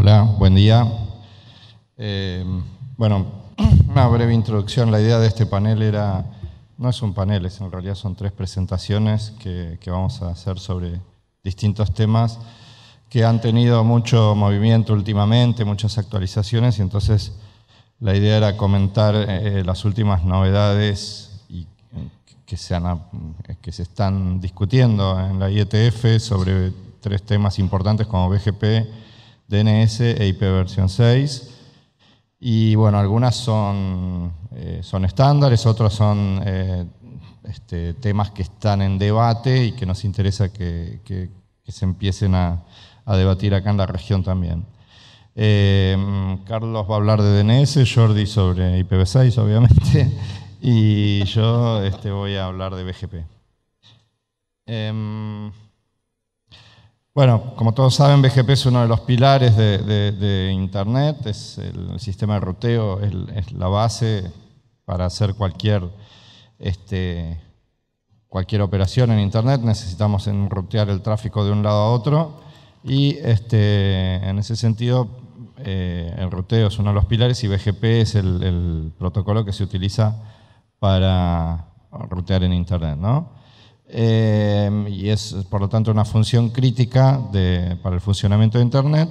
Hola, buen día. Eh, bueno, una breve introducción. La idea de este panel era, no es un panel, es, en realidad son tres presentaciones que, vamos a hacer sobre distintos temas que han tenido mucho movimiento últimamente, muchas actualizaciones, y entonces la idea era comentar eh, las últimas novedades y, que, se que se están discutiendo en la IETF sobre tres temas importantes como BGP, DNS e IPv 6. Y bueno, algunas son, eh, son estándares, otras son eh, este, temas que están en debate y que nos interesa que, se empiecen a, debatir acá en la región también. Em, Carlos va a hablar de DNS, Jordi sobre IPv6, obviamente, y yo este, voy a hablar de BGP. Em, bueno, como todos saben, BGP es uno de los pilares de, Internet, es el, sistema de ruteo, es, la base para hacer cualquier, este, cualquier operación en Internet. Necesitamos rutear el tráfico de un lado a otro y este, en ese sentido eh, el ruteo es uno de los pilares y BGP es el, protocolo que se utiliza para rutear en Internet. ¿no? Em, y es por lo tanto una función crítica para el funcionamiento de Internet.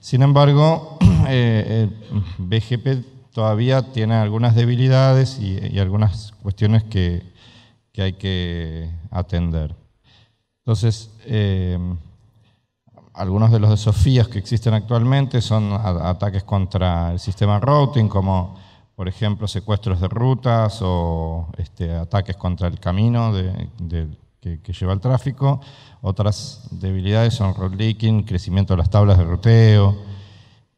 Sin embargo, eh, eh, BGP todavía tiene algunas debilidades y, algunas cuestiones que, que, hay que atender. Entonces, em, algunos de los desafíos que existen actualmente son ataques contra el sistema routing, como por ejemplo, secuestros de rutas o este, ataques contra el camino que, lleva el tráfico. Otras debilidades son road leaking, crecimiento de las tablas de ruteo.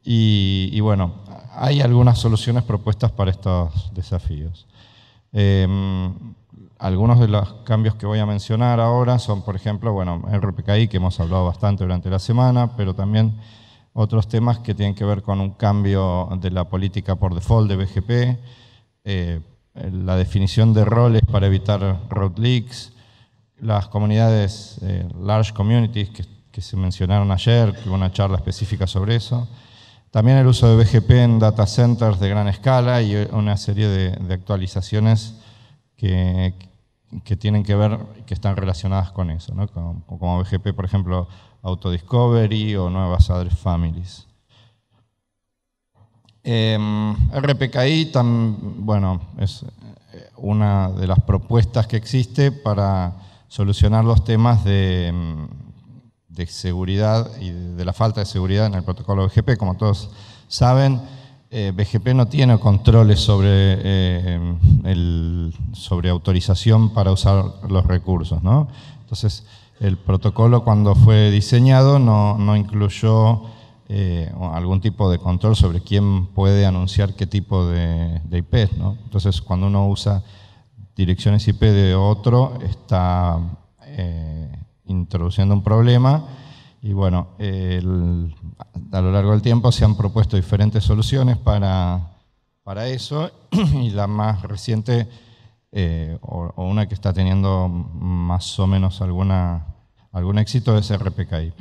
Y, bueno, hay algunas soluciones propuestas para estos desafíos. Em, algunos de los cambios que voy a mencionar ahora son, por ejemplo, bueno, el RPKI, que hemos hablado bastante durante la semana, pero también otros temas que tienen que ver con un cambio de la política por default de BGP, eh, la definición de roles para evitar road leaks, las comunidades, eh, large communities que, se mencionaron ayer, hubo una charla específica sobre eso. También el uso de BGP en data centers de gran escala y una serie de actualizaciones que, que tienen que ver, y que están relacionadas con eso, ¿no? como, BGP, por ejemplo, Autodiscovery o nuevas address families. Em, RPKI, bueno, es eh, una de las propuestas que existe para solucionar los temas de, em, de seguridad y de la falta de seguridad en el protocolo BGP, como todos saben eh, BGP no tiene controles sobre, eh, sobre autorización para usar los recursos, ¿no? Entonces, el protocolo cuando fue diseñado no, incluyó eh, algún tipo de control sobre quién puede anunciar qué tipo de, IP, Entonces, cuando uno usa direcciones IP de otro, está introduciendo un problema y bueno, a lo largo del tiempo se han propuesto diferentes soluciones para, eso y la más reciente eh, o, una que está teniendo más o menos algún éxito es RPKI.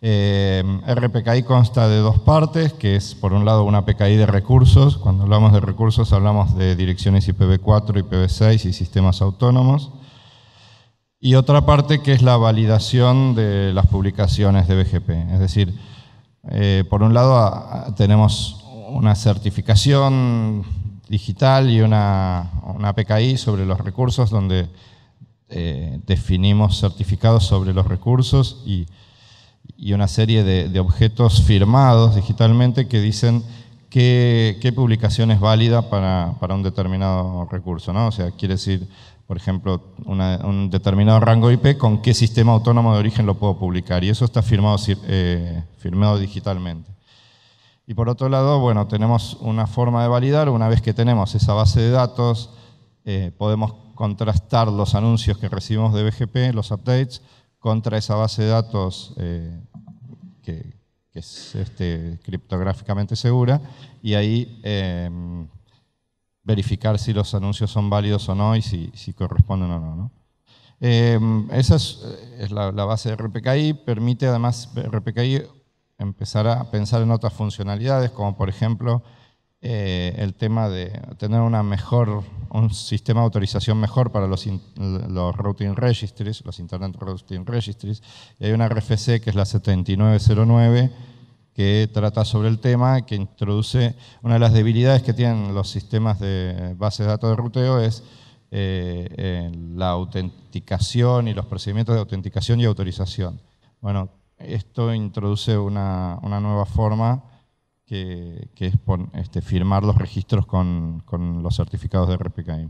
Eh, RPKI consta de dos partes, que es por un lado una PKI de recursos, cuando hablamos de recursos hablamos de direcciones IPv4, IPv6 y sistemas autónomos, y otra parte que es la validación de las publicaciones de BGP. Es decir, eh, por un lado tenemos una certificación digital y una, PKI sobre los recursos donde eh, definimos certificados sobre los recursos y, una serie de, objetos firmados digitalmente que dicen qué, qué publicación es válida para, para un determinado recurso. ¿no? O sea, quiere decir por ejemplo, un determinado rango IP, con qué sistema autónomo de origen lo puedo publicar. Y eso está eh, firmado, digitalmente. Y por otro lado, bueno, tenemos una forma de validar, una vez que tenemos esa base de datos, eh, podemos contrastar los anuncios que recibimos de BGP, los updates, contra esa base de datos eh, que, es este, criptográficamente segura, y ahí verificar si los anuncios son válidos o no y si, corresponden o no. Em, esa es, eh, la, base de RPKI, permite además RPKI empezar a pensar en otras funcionalidades, como por ejemplo eh, el tema de tener una mejor, un sistema de autorización mejor para los, routing registries, los Internet Routing Registries, y hay una RFC que es la 7909 que trata sobre el tema, que introduce una de las debilidades que tienen los sistemas de base de datos de ruteo es eh, la autenticación y los procedimientos de autenticación y autorización. Bueno, esto introduce una, nueva forma que, es este, firmar los registros con, los certificados de RPKI.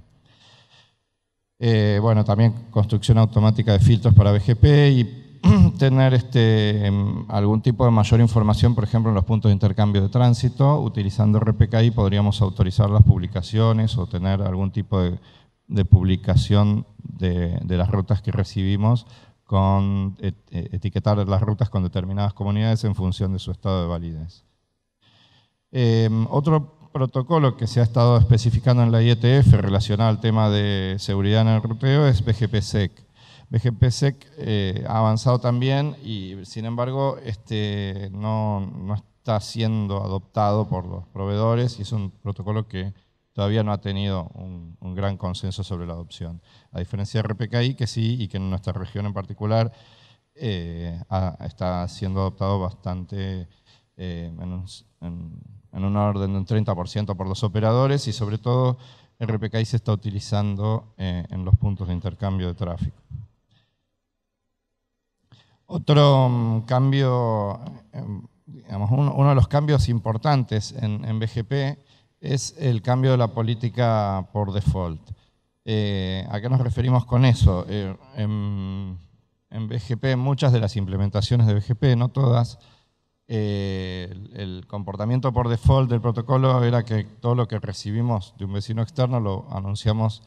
Eh, bueno, también construcción automática de filtros para BGP y tener este, em, algún tipo de mayor información, por ejemplo, en los puntos de intercambio de tránsito. Utilizando RPKI podríamos autorizar las publicaciones o tener algún tipo de, publicación de, las rutas que recibimos con e, e, etiquetar las rutas con determinadas comunidades en función de su estado de validez. Em, otro protocolo que se ha estado especificando en la IETF relacionado al tema de seguridad en el ruteo es BGPSEC BGPSEC eh, ha avanzado también y sin embargo este, no, está siendo adoptado por los proveedores y es un protocolo que todavía no ha tenido un, gran consenso sobre la adopción. A diferencia de RPKI, que sí, y que en nuestra región en particular eh, está siendo adoptado bastante eh, en, un, orden de un 30% por los operadores y sobre todo RPKI se está utilizando en los puntos de intercambio de tráfico. Otro mm, cambio, em, digamos, uno de los cambios importantes en, BGP es el cambio de la política por default. Eh, ¿A qué nos referimos con eso? Eh, en, en, BGP, muchas de las implementaciones de BGP, no todas, eh, el, comportamiento por default del protocolo era que todo lo que recibimos de un vecino externo lo anunciamos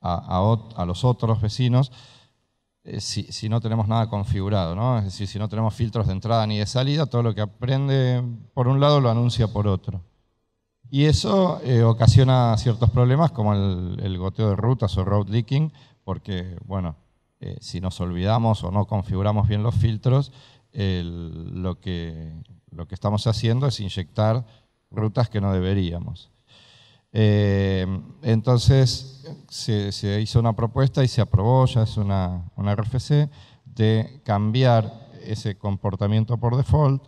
a los otros vecinos eh, si, no tenemos nada configurado, Es decir, si no tenemos filtros de entrada ni de salida, todo lo que aprende por un lado lo anuncia por otro. Y eso eh, ocasiona ciertos problemas como el, goteo de rutas o road leaking, porque, bueno, eh, si nos olvidamos o no configuramos bien los filtros, lo que estamos haciendo es inyectar rutas que no deberíamos. Eh, entonces se, hizo una propuesta y se aprobó, ya es una, RFC, de cambiar ese comportamiento por default,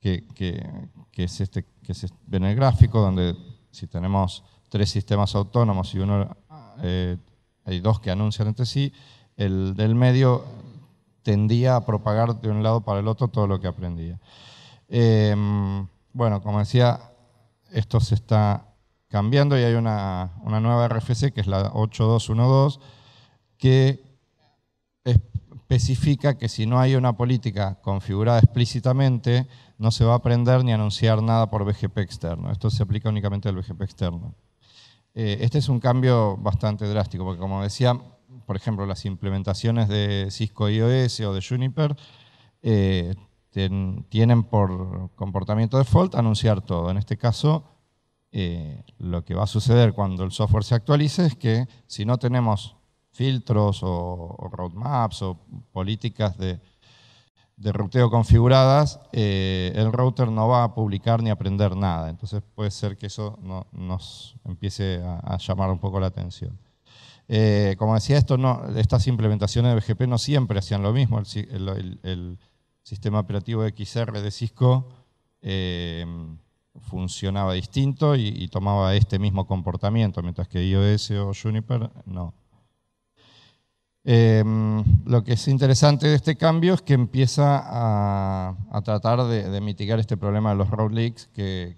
que, es este que se este, ve en el gráfico, donde si tenemos tres sistemas autónomos y uno, eh, hay dos que anuncian entre sí, el del medio tendía a propagar de un lado para el otro todo lo que aprendía. Eh, bueno, como decía, esto se está cambiando y hay una, nueva RFC, que es la 8212, que especifica que si no hay una política configurada explícitamente, no se va a aprender ni anunciar nada por BGP externo. Esto se aplica únicamente al BGP externo. Eh, este es un cambio bastante drástico, porque como decía, por ejemplo, las implementaciones de Cisco IOS o de Juniper eh, tienen por comportamiento default anunciar todo. En este caso, eh, lo que va a suceder cuando el software se actualice es que si no tenemos filtros o, roadmaps o políticas de, de ruteo configuradas, eh, el router no va a publicar ni aprender nada. Entonces puede ser que eso nos empiece a, llamar un poco la atención. Eh, como decía, esto estas implementaciones de BGP no siempre hacían lo mismo. El, sistema operativo XR de Cisco funcionaba distinto y, tomaba este mismo comportamiento, mientras que iOS o Juniper no. Em, lo que es interesante de este cambio es que empieza a, tratar de, mitigar este problema de los road leaks que,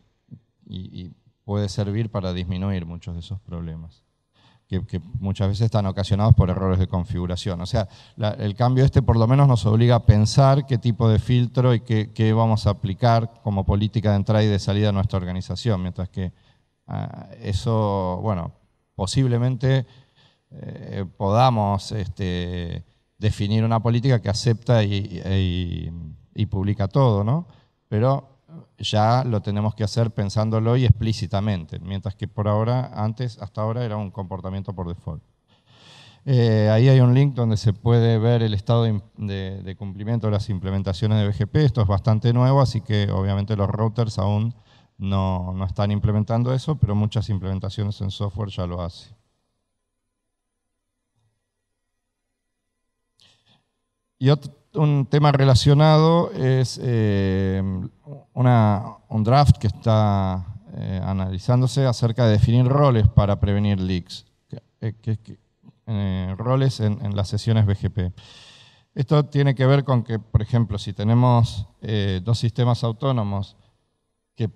y puede servir para disminuir muchos de esos problemas que, muchas veces están ocasionados por errores de configuración. O sea, el cambio este por lo menos nos obliga a pensar qué tipo de filtro y qué, vamos a aplicar como política de entrada y de salida a nuestra organización, mientras que ah, eso, bueno, posiblemente eh, podamos este, definir una política que acepta y, publica todo, ¿no? Pero ya lo tenemos que hacer pensándolo y explícitamente, mientras que por ahora, antes, hasta ahora, era un comportamiento por default. Eh, ahí hay un link donde se puede ver el estado de, cumplimiento de las implementaciones de BGP. Esto es bastante nuevo, así que obviamente los routers aún no, no están implementando eso, pero muchas implementaciones en software ya lo hacen. Y otro, un tema relacionado es eh, un draft que está eh, analizándose acerca de definir roles para prevenir leaks, eh, roles en, en, las sesiones BGP. Esto tiene que ver con que, por ejemplo, si tenemos dos sistemas autónomos que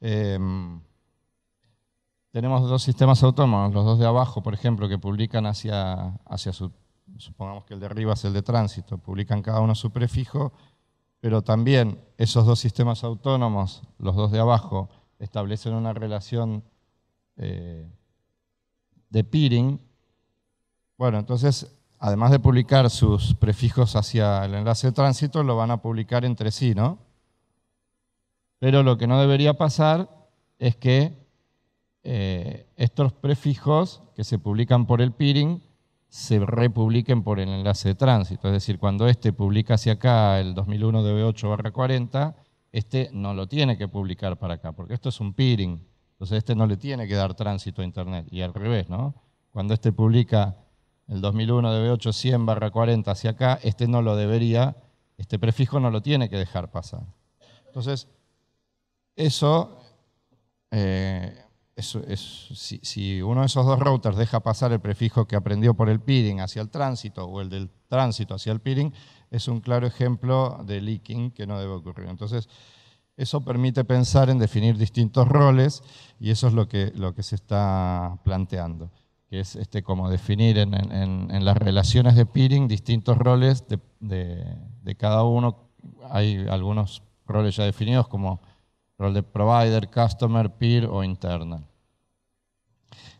Em, tenemos dos sistemas autónomos, los dos de abajo, por ejemplo, que publican hacia, hacia su, supongamos que el de arriba es el de tránsito, publican cada uno su prefijo, pero también esos dos sistemas autónomos, los dos de abajo, establecen una relación eh, de peering. Bueno, entonces, además de publicar sus prefijos hacia el enlace de tránsito, lo van a publicar entre sí, ¿no? Pero lo que no debería pasar es que eh, estos prefijos que se publican por el peering se republiquen por el enlace de tránsito. Es decir, cuando este publica hacia acá el 2001 DB8 40, este no lo tiene que publicar para acá, porque esto es un peering. Entonces este no le tiene que dar tránsito a Internet. Y al revés, ¿no? Cuando este publica el 2001 DB8 100 barra 40 hacia acá, este no lo debería, este prefijo no lo tiene que dejar pasar. Entonces, eso, eh, si, uno de esos dos routers deja pasar el prefijo que aprendió por el peering hacia el tránsito o el del tránsito hacia el peering, es un claro ejemplo de leaking que no debe ocurrir. Entonces, eso permite pensar en definir distintos roles y eso es lo que, se está planteando, que es este, como definir en, las relaciones de peering distintos roles de cada uno. Hay algunos roles ya definidos como de provider, customer, peer o internal.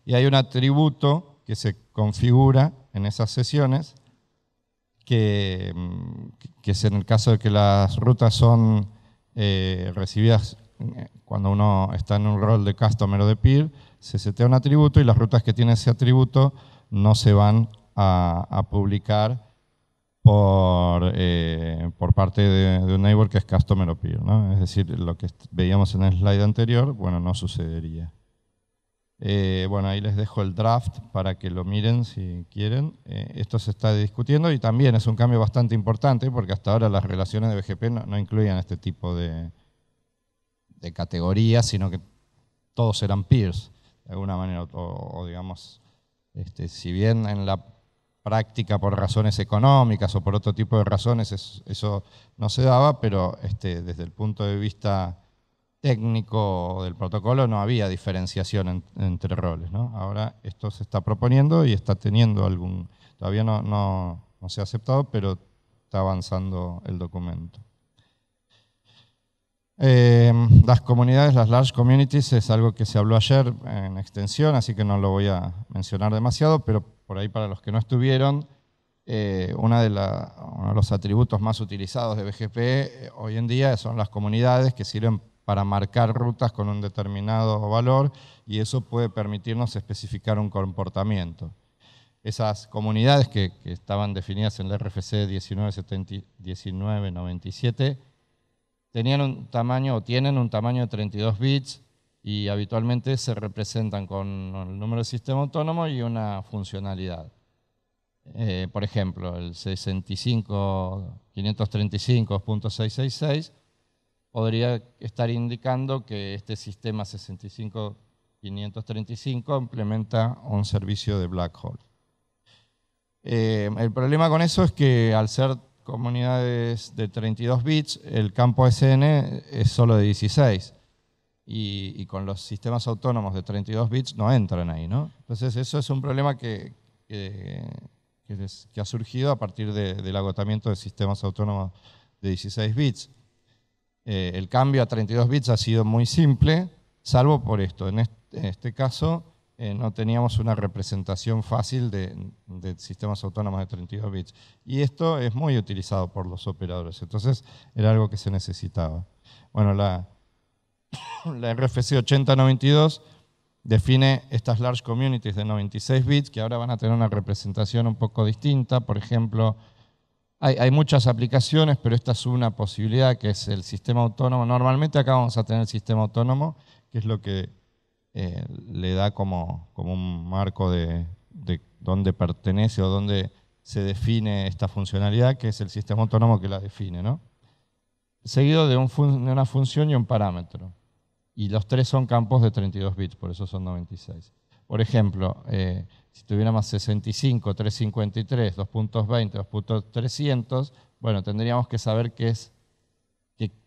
Y hay un atributo que se configura en esas sesiones, que, mm, es en el caso de que las rutas son eh, recibidas eh, cuando uno está en un rol de customer o de peer, se setea un atributo y las rutas que tienen ese atributo no se van a publicar por, eh, por parte de, un neighbor que es customer o peer. ¿no? Es decir, lo que veíamos en el slide anterior, bueno, no sucedería. Eh, bueno, ahí les dejo el draft para que lo miren si quieren. Eh, esto se está discutiendo y también es un cambio bastante importante porque hasta ahora las relaciones de BGP no, incluían este tipo de, de categorías, sino que todos eran peers, de alguna manera, o, digamos, este, si bien en la práctica por razones económicas o por otro tipo de razones, eso, no se daba, pero este, desde el punto de vista técnico del protocolo no había diferenciación entre roles. Ahora esto se está proponiendo y está teniendo algún... Todavía no, no se ha aceptado, pero está avanzando el documento. Em, las comunidades, las large communities, es algo que se habló ayer en extensión, así que no lo voy a mencionar demasiado, pero por ahí para los que no estuvieron, eh, de uno de los atributos más utilizados de BGP eh, hoy en día son las comunidades que sirven para marcar rutas con un determinado valor y eso puede permitirnos especificar un comportamiento. Esas comunidades que, que estaban definidas en el RFC 1997 tenían un tamaño o tienen un tamaño de 32 bits y habitualmente se representan con el número de sistema autónomo y una funcionalidad. Eh, por ejemplo, el 65.535.666 podría estar indicando que este sistema 65.535 implementa un servicio de black hole. Eh, el problema con eso es que al ser comunidades de 32 bits, el campo SN es solo de 16. Y, con los sistemas autónomos de 32 bits no entran ahí, ¿no? Entonces eso es un problema que, que, ha surgido a partir del agotamiento de sistemas autónomos de 16 bits. Eh, el cambio a 32 bits ha sido muy simple, salvo por esto. en este caso, eh, no teníamos una representación fácil de, sistemas autónomos de 32 bits. Y esto es muy utilizado por los operadores, entonces era algo que se necesitaba. Bueno, la, RFC 8092 define estas large communities de 96 bits que ahora van a tener una representación un poco distinta, por ejemplo, hay, hay, muchas aplicaciones, pero esta es una posibilidad que es el sistema autónomo. Normalmente acá vamos a tener el sistema autónomo, que es lo que eh, le da como, como un marco de, de dónde pertenece o dónde se define esta funcionalidad, que es el sistema autónomo que la define, ¿no? Seguido de, una función y un parámetro. Y los tres son campos de 32 bits, por eso son 96. Por ejemplo, eh, si tuviéramos 65, 353, 2.20, 2.300, bueno, tendríamos que saber qué es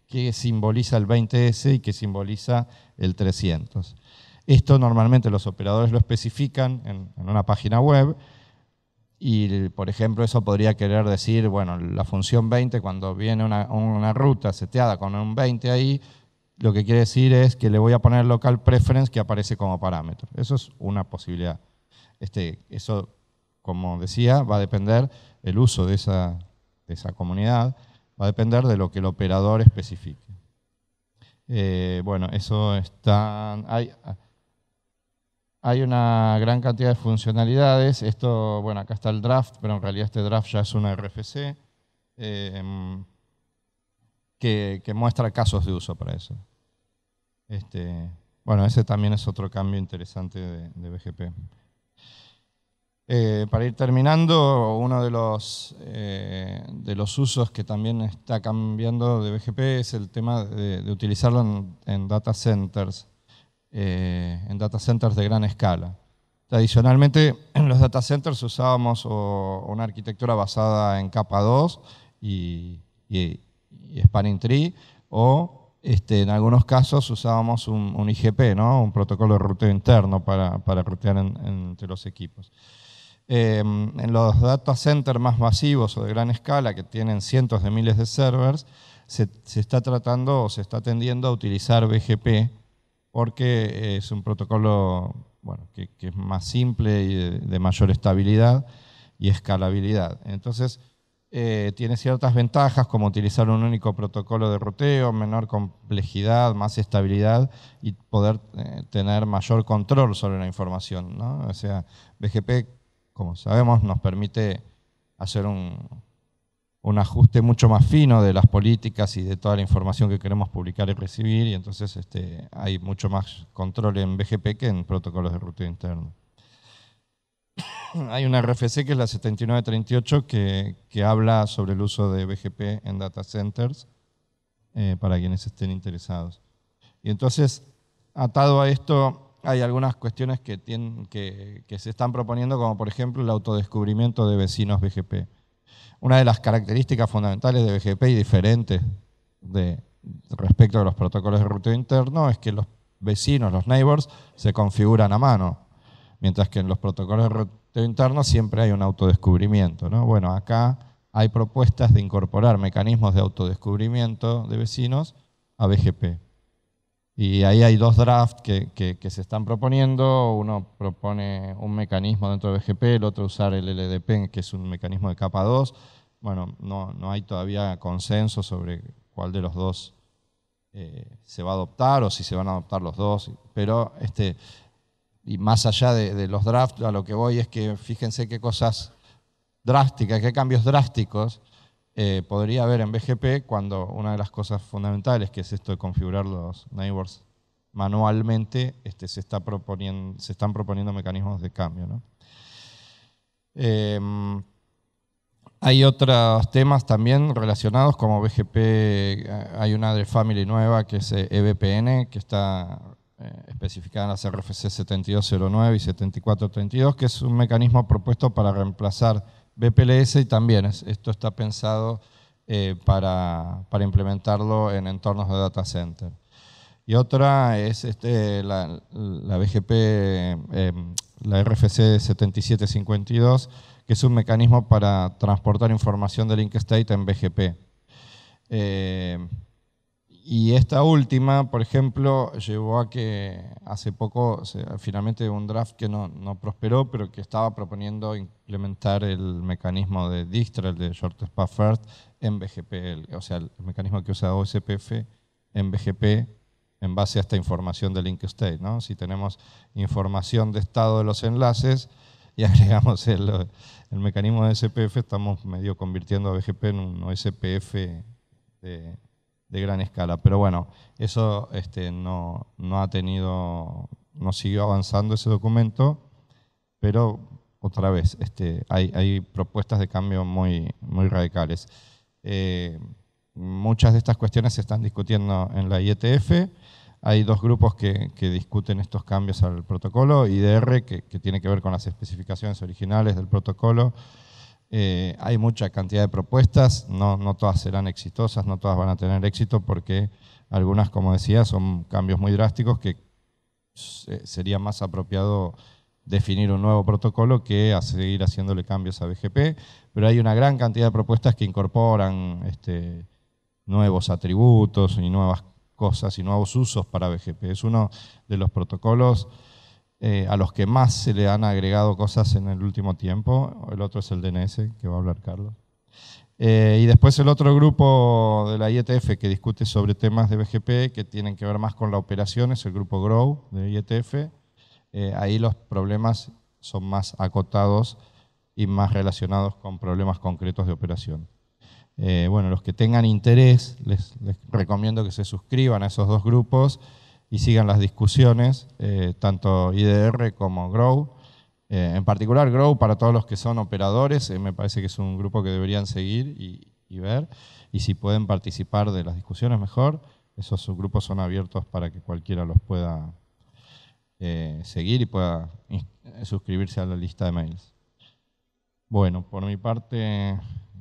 qué simboliza el 20S y qué simboliza el 300. Esto normalmente los operadores lo especifican en, una página web y, por ejemplo, eso podría querer decir, bueno, la función 20, cuando viene una, ruta seteada con un 20 ahí, lo que quiere decir es que le voy a poner local preference que aparece como parámetro. Eso es una posibilidad. Este, eso, como decía, va a depender el uso de esa, de esa comunidad, va a depender de lo que el operador especifique. Eh, bueno, eso está... Ah, hay una gran cantidad de funcionalidades. Esto, bueno, acá está el draft, pero en realidad este draft ya es una RFC em, que, muestra casos de uso para eso. Este, bueno, ese también es otro cambio interesante de, BGP. Eh, para ir terminando, uno de los, eh, de los usos que también está cambiando de BGP es el tema de, utilizarlo en, data centers. Eh, en data centers de gran escala. Tradicionalmente en los data centers usábamos una arquitectura basada en capa 2 y, spanning tree o este, en algunos casos usábamos un, IGP, ¿no? un protocolo de ruteo interno para, para rutear entre los equipos. Em, en los data centers más masivos o de gran escala que tienen cientos de miles de servers, se, se está tratando o se está tendiendo a utilizar BGP porque es un protocolo bueno, que, es más simple y de, mayor estabilidad y escalabilidad. Entonces, eh, tiene ciertas ventajas como utilizar un único protocolo de roteo, menor complejidad, más estabilidad y poder eh, tener mayor control sobre la información. O sea, BGP, como sabemos, nos permite hacer un, un ajuste mucho más fino de las políticas y de toda la información que queremos publicar y recibir, y entonces este, hay mucho más control en BGP que en protocolos de ruta interna. hay una RFC que es la 7938 que, que habla sobre el uso de BGP en data centers, eh, para quienes estén interesados. Y entonces, atado a esto, hay algunas cuestiones que, que se están proponiendo, como por ejemplo el autodescubrimiento de vecinos BGP una de las características fundamentales de BGP y diferentes de, respecto a los protocolos de ruteo interno es que los vecinos, los neighbors, se configuran a mano, mientras que en los protocolos de ruteo interno siempre hay un autodescubrimiento. Bueno, acá hay propuestas de incorporar mecanismos de autodescubrimiento de vecinos a BGP. Y ahí hay dos drafts que, que, se están proponiendo. Uno propone un mecanismo dentro de BGP, el otro usar el LDP, que es un mecanismo de capa 2 bueno, no, hay todavía consenso sobre cuál de los dos eh, se va a adoptar o si se van a adoptar los dos, pero este, y más allá de, los drafts, a lo que voy es que fíjense qué cosas drásticas, qué cambios drásticos eh, podría haber en BGP cuando una de las cosas fundamentales, que es esto de configurar los neighbors manualmente, este, se, está proponiendo, se están proponiendo mecanismos de cambio. ¿no? Em, hay otros temas también relacionados, como BGP, eh, hay una de Family nueva que es EVPN, eh, e que está eh, especificada en las RFC 7209 y 7432, que es un mecanismo propuesto para reemplazar BPLS y también esto está pensado para, implementarlo en entornos de data center. Y otra es este, la, BGP, la RFC 7752, que es un mecanismo para transportar información de link state en BGP. Eh, y esta última, por ejemplo, llevó a que hace poco, finalmente un draft que no, prosperó, pero que estaba proponiendo implementar el mecanismo de el de Short Spa First en BGP, o sea, el mecanismo que usa OSPF en BGP en base a esta información de link state. Si tenemos información de estado de los enlaces y agregamos el, el mecanismo de SPF estamos medio convirtiendo a BGP en un SPF de, gran escala. Pero bueno, eso este, no, ha tenido, no siguió avanzando ese documento, pero otra vez, este, hay, propuestas de cambio muy, radicales. Eh, muchas de estas cuestiones se están discutiendo en la IETF hay dos grupos que, discuten estos cambios al protocolo, IDR, que, tiene que ver con las especificaciones originales del protocolo. Eh, hay mucha cantidad de propuestas, no, todas serán exitosas, no todas van a tener éxito porque algunas, como decía, son cambios muy drásticos que sería más apropiado definir un nuevo protocolo que seguir haciéndole cambios a BGP, pero hay una gran cantidad de propuestas que incorporan este, nuevos atributos y nuevas cosas, y nuevos usos para BGP. Es uno de los protocolos eh, a los que más se le han agregado cosas en el último tiempo. El otro es el DNS, que va a hablar Carlos. Eh, y después el otro grupo de la IETF que discute sobre temas de BGP que tienen que ver más con la operación es el grupo GROW de IETF. Eh, ahí los problemas son más acotados y más relacionados con problemas concretos de operación. Eh, bueno, los que tengan interés, les, recomiendo que se suscriban a esos dos grupos y sigan las discusiones, eh, tanto IDR como Grow. Eh, en particular, Grow, para todos los que son operadores, me parece que es un grupo que deberían seguir y, y, ver. Y si pueden participar de las discusiones, mejor. Esos subgrupos son abiertos para que cualquiera los pueda seguir y pueda suscribirse a la lista de mails. Bueno, por mi parte,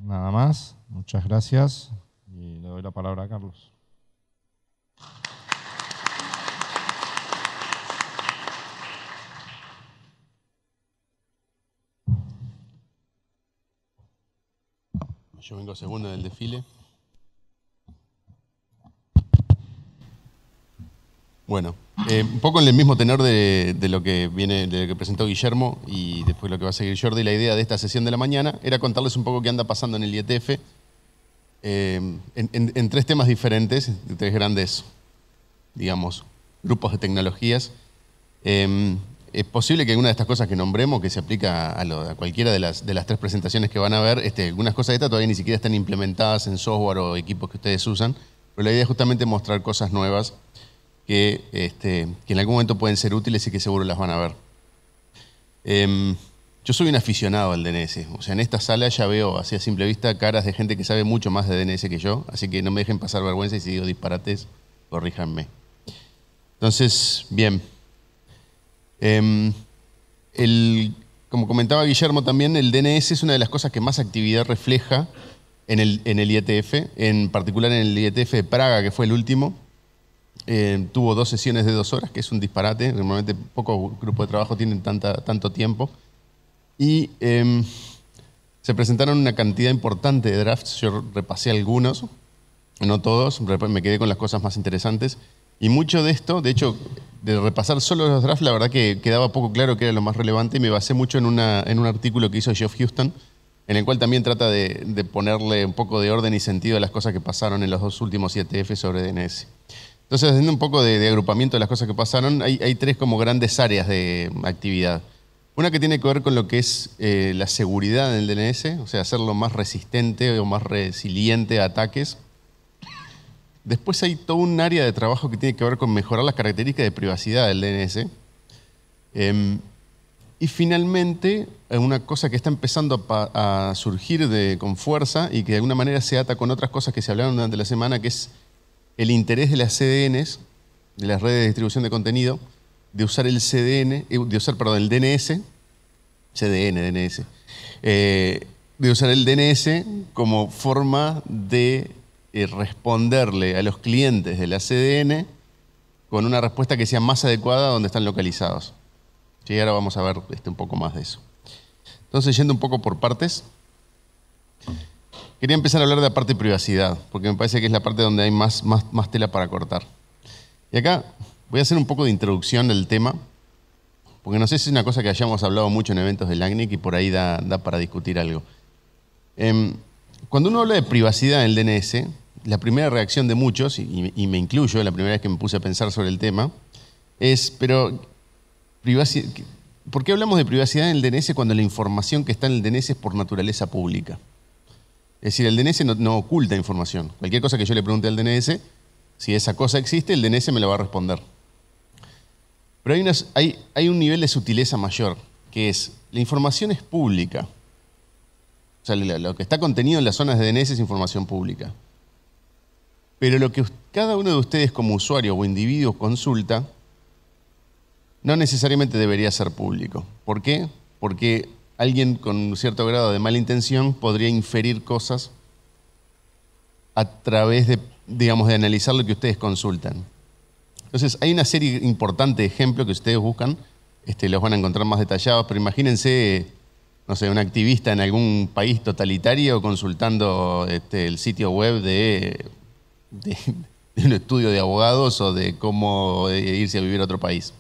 nada más. Muchas gracias y le doy la palabra a Carlos. Yo vengo segundo en el desfile. Bueno, eh, un poco en el mismo tenor de, lo que viene, de que presentó Guillermo y después lo que va a seguir Jordi, la idea de esta sesión de la mañana era contarles un poco qué anda pasando en el IETF eh, en, tres temas diferentes, tres grandes, digamos, grupos de tecnologías. Em, es posible que alguna de estas cosas que nombremos, que se aplica a, cualquiera de las, de las, tres presentaciones que van a ver, este, algunas cosas de estas todavía ni siquiera están implementadas en software o equipos que ustedes usan, pero la idea es justamente mostrar cosas nuevas este, que, en algún momento pueden ser útiles y que seguro las van a ver. Em, yo soy un aficionado al DNS, o sea, en esta sala ya veo así a simple vista caras de gente que sabe mucho más de DNS que yo, así que no me dejen pasar vergüenza y si digo disparates, corríjanme. Entonces, bien. Em, como comentaba Guillermo también, el DNS es una de las cosas que más actividad refleja en el, en el IETF, en particular en el IETF de Praga, que fue el último, eh, tuvo dos sesiones de dos horas, que es un disparate. Normalmente pocos grupos de trabajo tienen tanta, tanto tiempo. Y em, se presentaron una cantidad importante de drafts. Yo repasé algunos, no todos. Me quedé con las cosas más interesantes. Y mucho de esto, de hecho, de repasar solo los drafts, la verdad que quedaba poco claro qué era lo más relevante. Y me basé mucho en, una, en un artículo que hizo Geoff Houston, en el cual también trata de, de ponerle un poco de orden y sentido a las cosas que pasaron en los dos últimos 7F sobre DNS. Entonces, haciendo un poco de, agrupamiento de las cosas que pasaron, hay, tres como grandes áreas de actividad. Una que tiene que ver con lo que es eh, la seguridad del DNS, o sea, hacerlo más resistente o más resiliente a ataques. Después hay todo un área de trabajo que tiene que ver con mejorar las características de privacidad del DNS. Em, y finalmente, una cosa que está empezando a, surgir con fuerza y que de alguna manera se ata con otras cosas que se hablaron durante la semana, que es el interés de las CDNs, de las redes de distribución de contenido, de usar el CDN, eh, eh, de usar, el DNS, CDN, DNS, de usar el DNS como forma de eh, responderle a los clientes de la CDN con una respuesta que sea más adecuada a donde están localizados. Y ahora vamos a ver este, un poco más de eso. Entonces, yendo un poco por partes, Quería empezar a hablar de la parte de privacidad, porque me parece que es la parte donde hay más, más, tela para cortar. Y acá voy a hacer un poco de introducción del tema, porque no sé si es una cosa que hayamos hablado mucho en eventos del ACNIC y por ahí da, para discutir algo. Em, cuando uno habla de privacidad en el DNS, la primera reacción de muchos, y, y, me incluyo, la primera vez que me puse a pensar sobre el tema, es, pero, ¿por qué hablamos de privacidad en el DNS cuando la información que está en el DNS es por naturaleza pública? Es decir, el DNS no, oculta información. Cualquier cosa que yo le pregunte al DNS, si esa cosa existe, el DNS me la va a responder. Pero hay, hay un nivel de sutileza mayor, que es, la información es pública. O sea, lo que está contenido en las zonas de DNS es información pública. Pero lo que cada uno de ustedes como usuario o individuo consulta, no necesariamente debería ser público. ¿Por qué? Porque alguien con un cierto grado de mala intención podría inferir cosas a través de, digamos, de analizar lo que ustedes consultan. Entonces, hay una serie importante de ejemplos que ustedes buscan, este, los van a encontrar más detallados, pero imagínense, no sé, un activista en algún país totalitario consultando este, el sitio web de un estudio de abogados o de cómo eh, irse a vivir a otro país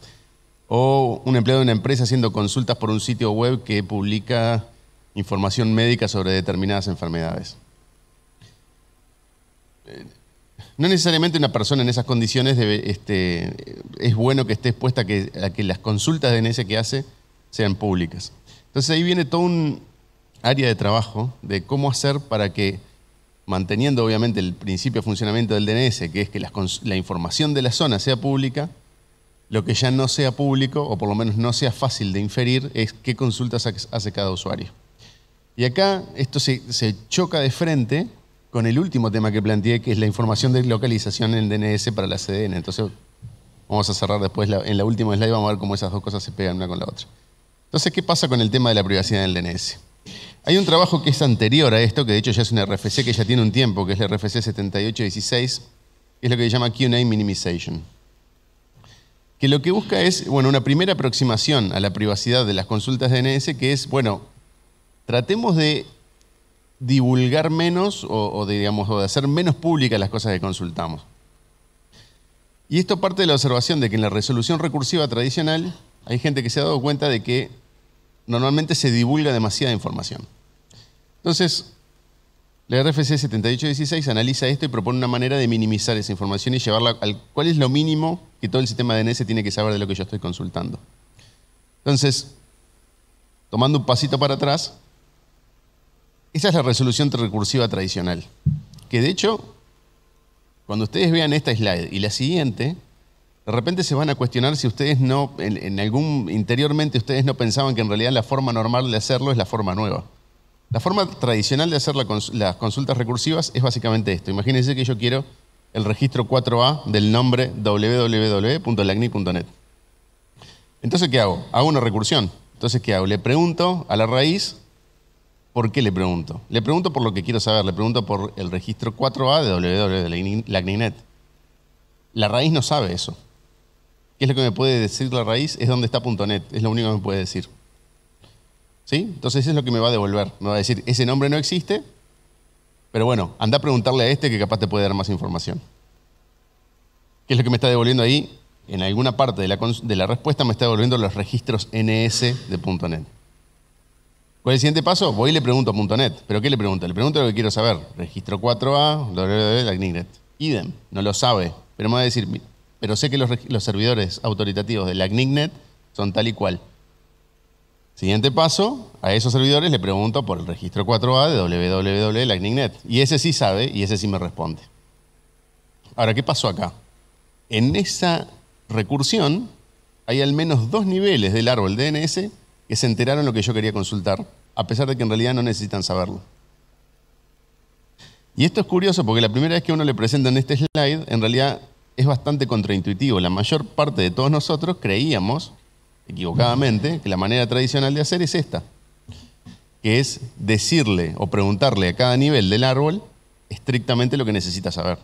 o un empleado de una empresa haciendo consultas por un sitio web que publica información médica sobre determinadas enfermedades. Eh, no necesariamente una persona en esas condiciones este, es bueno que esté expuesta a que, las consultas de DNS e que hace sean públicas. Entonces ahí viene todo un área de trabajo de cómo hacer para que, manteniendo obviamente el principio de funcionamiento del DNS, que es que la información de la zona sea pública, lo que ya no sea público, o por lo menos no sea fácil de inferir, es qué consultas hace cada usuario. Y acá esto se, choca de frente con el último tema que planteé, que es la información de localización en DNS para la CDN. Entonces, vamos a cerrar después en la última slide, vamos a ver cómo esas dos cosas se pegan una con la otra. Entonces, ¿qué pasa con el tema de la privacidad en el DNS? Hay un trabajo que es anterior a esto, que de hecho ya es un RFC que ya tiene un tiempo, que es la RFC 7816, que es lo que se llama QA Minimization que lo que busca es, bueno, una primera aproximación a la privacidad de las consultas de DNS, que es, bueno, tratemos de divulgar menos o, digamos, o de hacer menos públicas las cosas que consultamos. Y esto parte de la observación de que en la resolución recursiva tradicional hay gente que se ha dado cuenta de que normalmente se divulga demasiada información. Entonces, la RFC 7816 analiza esto y propone una manera de minimizar esa información y llevarla al cuál es lo mínimo que todo el sistema DNS tiene que saber de lo que yo estoy consultando. Entonces, tomando un pasito para atrás, esa es la resolución recursiva tradicional, que de hecho, cuando ustedes vean esta slide y la siguiente, de repente se van a cuestionar si ustedes no, en algún interiormente ustedes no pensaban que en realidad la forma normal de hacerlo es la forma nueva. La forma tradicional de hacer las consultas recursivas es básicamente esto. Imagínense que yo quiero el registro 4A del nombre www.lagni.net. Entonces, ¿qué hago? Hago una recursión. Entonces, ¿qué hago? Le pregunto a la raíz, ¿por qué le pregunto? Le pregunto por lo que quiero saber, le pregunto por el registro 4A de www.lagni.net. La raíz no sabe eso. ¿Qué es lo que me puede decir la raíz? Es donde está .net, es lo único que me puede decir. ¿Sí? Entonces eso es lo que me va a devolver. Me va a decir, ese nombre no existe, pero bueno, anda a preguntarle a este que capaz te puede dar más información. ¿Qué es lo que me está devolviendo ahí? En alguna parte de la, respuesta me está devolviendo los registros NS de .NET. ¿Cuál es el siguiente paso? Voy y le pregunto a .NET. ¿Pero qué le pregunto? Le pregunto lo que quiero saber. Registro 4A, www.lagnigrep. Idem, no lo sabe, pero me va a decir, pero sé que los, los servidores autoritativos de LACNICNET son tal y cual. Siguiente paso, a esos servidores le pregunto por el registro 4A de www.lightningnet. Y ese sí sabe y ese sí me responde. Ahora, ¿qué pasó acá? En esa recursión hay al menos dos niveles del árbol DNS que se enteraron lo que yo quería consultar, a pesar de que en realidad no necesitan saberlo. Y esto es curioso porque la primera vez que uno le presenta en este slide, en realidad es bastante contraintuitivo. La mayor parte de todos nosotros creíamos equivocadamente, que la manera tradicional de hacer es esta, que es decirle o preguntarle a cada nivel del árbol estrictamente lo que necesita saber.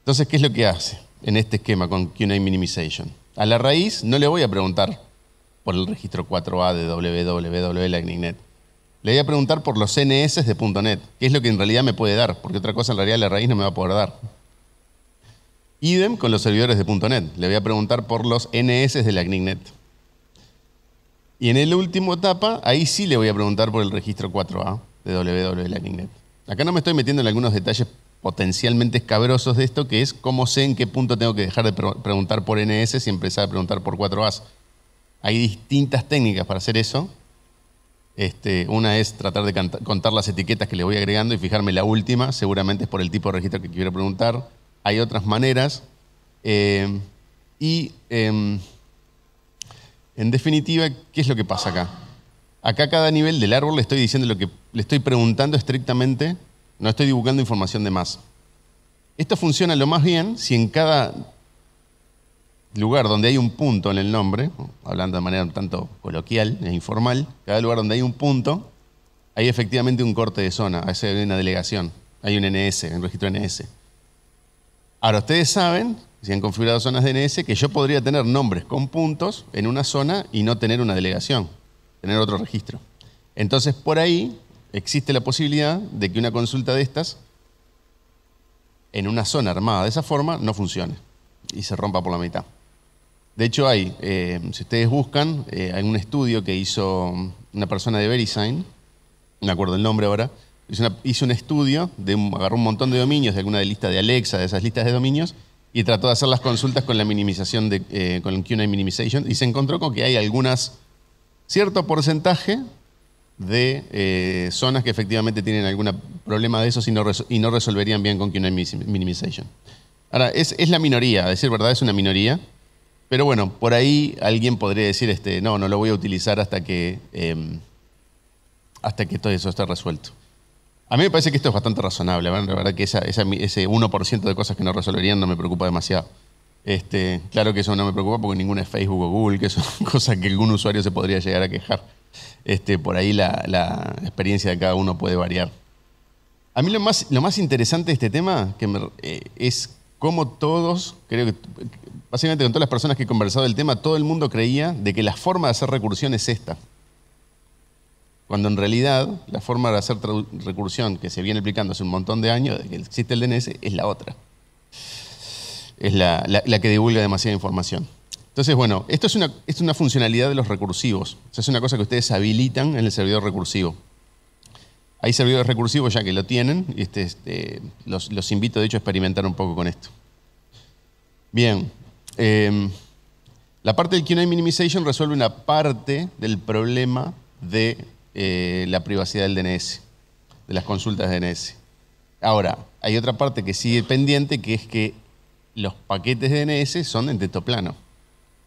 Entonces, ¿qué es lo que hace en este esquema con QA Minimization? A la raíz no le voy a preguntar por el registro 4A de www.lightningnet. Le voy a preguntar por los CNS de .NET, qué es lo que en realidad me puede dar, porque otra cosa en realidad la raíz no me va a poder dar. Idem con los servidores de .NET. Le voy a preguntar por los NS de la CNICNET. Y en el último etapa, ahí sí le voy a preguntar por el registro 4A de www.lightningnet. Acá no me estoy metiendo en algunos detalles potencialmente escabrosos de esto, que es cómo sé en qué punto tengo que dejar de preguntar por NS y empezar a preguntar por 4As. Hay distintas técnicas para hacer eso. Este, una es tratar de contar las etiquetas que le voy agregando y fijarme la última, seguramente es por el tipo de registro que quiero preguntar hay otras maneras. Eh, y em, en definitiva, ¿qué es lo que pasa acá? Acá a cada nivel del árbol le estoy diciendo lo que le estoy preguntando estrictamente, no estoy divulgando información de más. Esto funciona lo más bien si en cada lugar donde hay un punto en el nombre, hablando de manera un tanto coloquial e informal, cada lugar donde hay un punto, hay efectivamente un corte de zona, hay una delegación, hay un NS, un registro NS. Ahora, ustedes saben, si han configurado zonas DNS, que yo podría tener nombres con puntos en una zona y no tener una delegación, tener otro registro. Entonces, por ahí existe la posibilidad de que una consulta de estas en una zona armada de esa forma no funcione y se rompa por la mitad. De hecho, hay, eh, si ustedes buscan, eh, hay un estudio que hizo una persona de VeriSign, me acuerdo el nombre ahora, hizo, un estudio, de, agarró un montón de dominios, de alguna de listas de Alexa, de esas listas de dominios, y trató de hacer las consultas con la minimización, de, eh, con minimization, y se encontró con que hay algunas, cierto porcentaje de eh, zonas que efectivamente tienen algún problema de eso y no, resolverían bien con Q9 minimization. Ahora, es, la minoría, a decir verdad, es una minoría, pero bueno, por ahí alguien podría decir, este, no, no lo voy a utilizar hasta que, em, hasta que todo eso esté resuelto. A mí me parece que esto es bastante razonable. La verdad que ese 1% de cosas que no resolverían no me preocupa demasiado. Este, claro que eso no me preocupa porque ninguna es Facebook o Google, que son cosas que algún usuario se podría llegar a quejar. Este, por ahí la, experiencia de cada uno puede variar. A mí lo más, interesante de este tema eh, es cómo todos, creo que básicamente con todas las personas que he conversado del tema, todo el mundo creía de que la forma de hacer recursión es esta. Cuando en realidad la forma de hacer recursión que se viene aplicando hace un montón de años, desde que existe el DNS, es la otra. Es la, que divulga demasiada información. Entonces, bueno, esto es una, funcionalidad de los recursivos. es una cosa que ustedes habilitan en el servidor recursivo. Hay servidores recursivos ya que lo tienen, y este, este los, invito de hecho a experimentar un poco con esto. Bien, em, la parte del QA Minimization resuelve una parte del problema de eh, la privacidad del DNS, de las consultas de DNS. Ahora, hay otra parte que sigue pendiente, que es que los paquetes de DNS son en texto plano.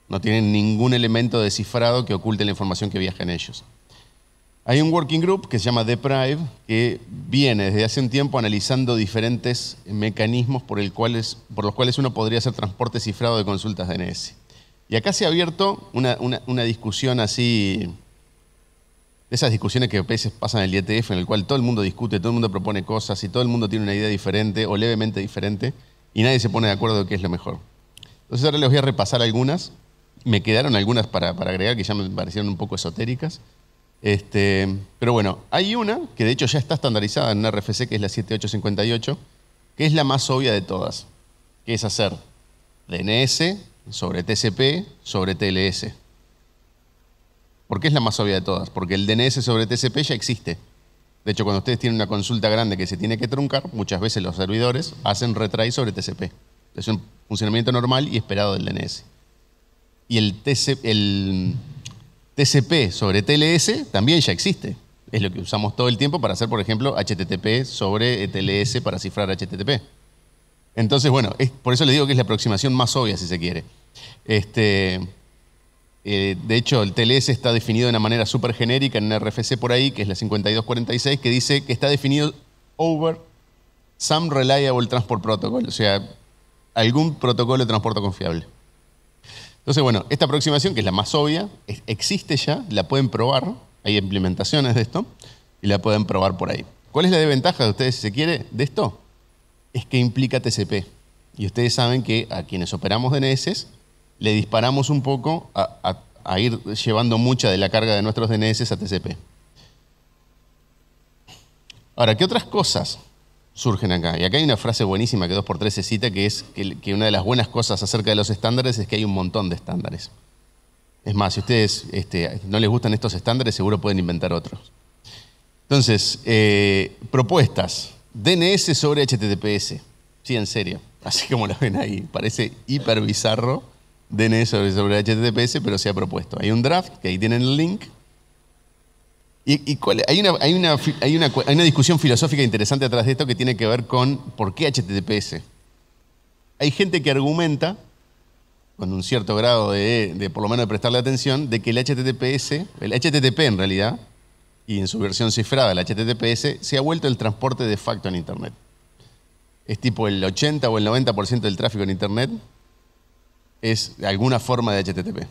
No tienen ningún elemento de cifrado que oculte la información que viaja en ellos. Hay un working group que se llama Deprive, que viene desde hace un tiempo analizando diferentes mecanismos por, los cuales uno podría hacer transporte cifrado de consultas DNS. Y acá se ha abierto una discusión así esas discusiones que a veces pasan en el IETF, en el cual todo el mundo discute, todo el mundo propone cosas y todo el mundo tiene una idea diferente o levemente diferente y nadie se pone de acuerdo de qué es lo mejor. Entonces ahora les voy a repasar algunas. Me quedaron algunas para, agregar que ya me parecieron un poco esotéricas. Este, pero bueno, hay una que de hecho ya está estandarizada en un RFC, que es la 7858, que es la más obvia de todas, que es hacer DNS sobre TCP sobre TLS qué es la más obvia de todas, porque el DNS sobre TCP ya existe. De hecho, cuando ustedes tienen una consulta grande que se tiene que truncar, muchas veces los servidores hacen retry sobre TCP. Es un funcionamiento normal y esperado del DNS. Y el, TCP sobre TLS también ya existe. Es lo que usamos todo el tiempo para hacer, por ejemplo, HTTP sobre TLS para cifrar HTTP. Entonces, bueno, por eso le digo que es la aproximación más obvia, si se quiere. Este, eh, de hecho, el TLS está definido de una manera súper genérica en RFC por ahí, que es la 5246, que dice que está definido over some reliable transport protocol, o sea, algún protocolo de transporte confiable. Entonces, bueno, esta aproximación, que es la más obvia, existe ya, la pueden probar, hay implementaciones de esto, y la pueden probar por ahí. ¿Cuál es la desventaja de ustedes, si se quiere, de esto? Es que implica TCP. Y ustedes saben que a quienes operamos DNS le disparamos un poco a, ir llevando mucha de la carga de nuestros DNS a TCP. Ahora, ¿qué otras cosas surgen acá? Y acá hay una frase buenísima que 2x3 se cita, que es que, una de las buenas cosas acerca de los estándares es que hay un montón de estándares. Es más, si ustedes este, no les gustan estos estándares, seguro pueden inventar otros. Entonces, eh, propuestas. DNS sobre HTTPS. Sí, en serio. Así como lo ven ahí. Parece hiper bizarro DNS sobre, sobre HTTPS, pero se ha propuesto. Hay un draft, que ahí tienen el link. Y, hay, una, hay, una, discusión filosófica interesante atrás de esto que tiene que ver con por qué HTTPS. Hay gente que argumenta, con un cierto grado de, de por lo menos de prestarle atención, de que el HTTPS, el HTTP en realidad, y en su versión cifrada, el HTTPS, se ha vuelto el transporte de facto en Internet. Es tipo el 80 o el 90% del tráfico en Internet es alguna forma de HTTP.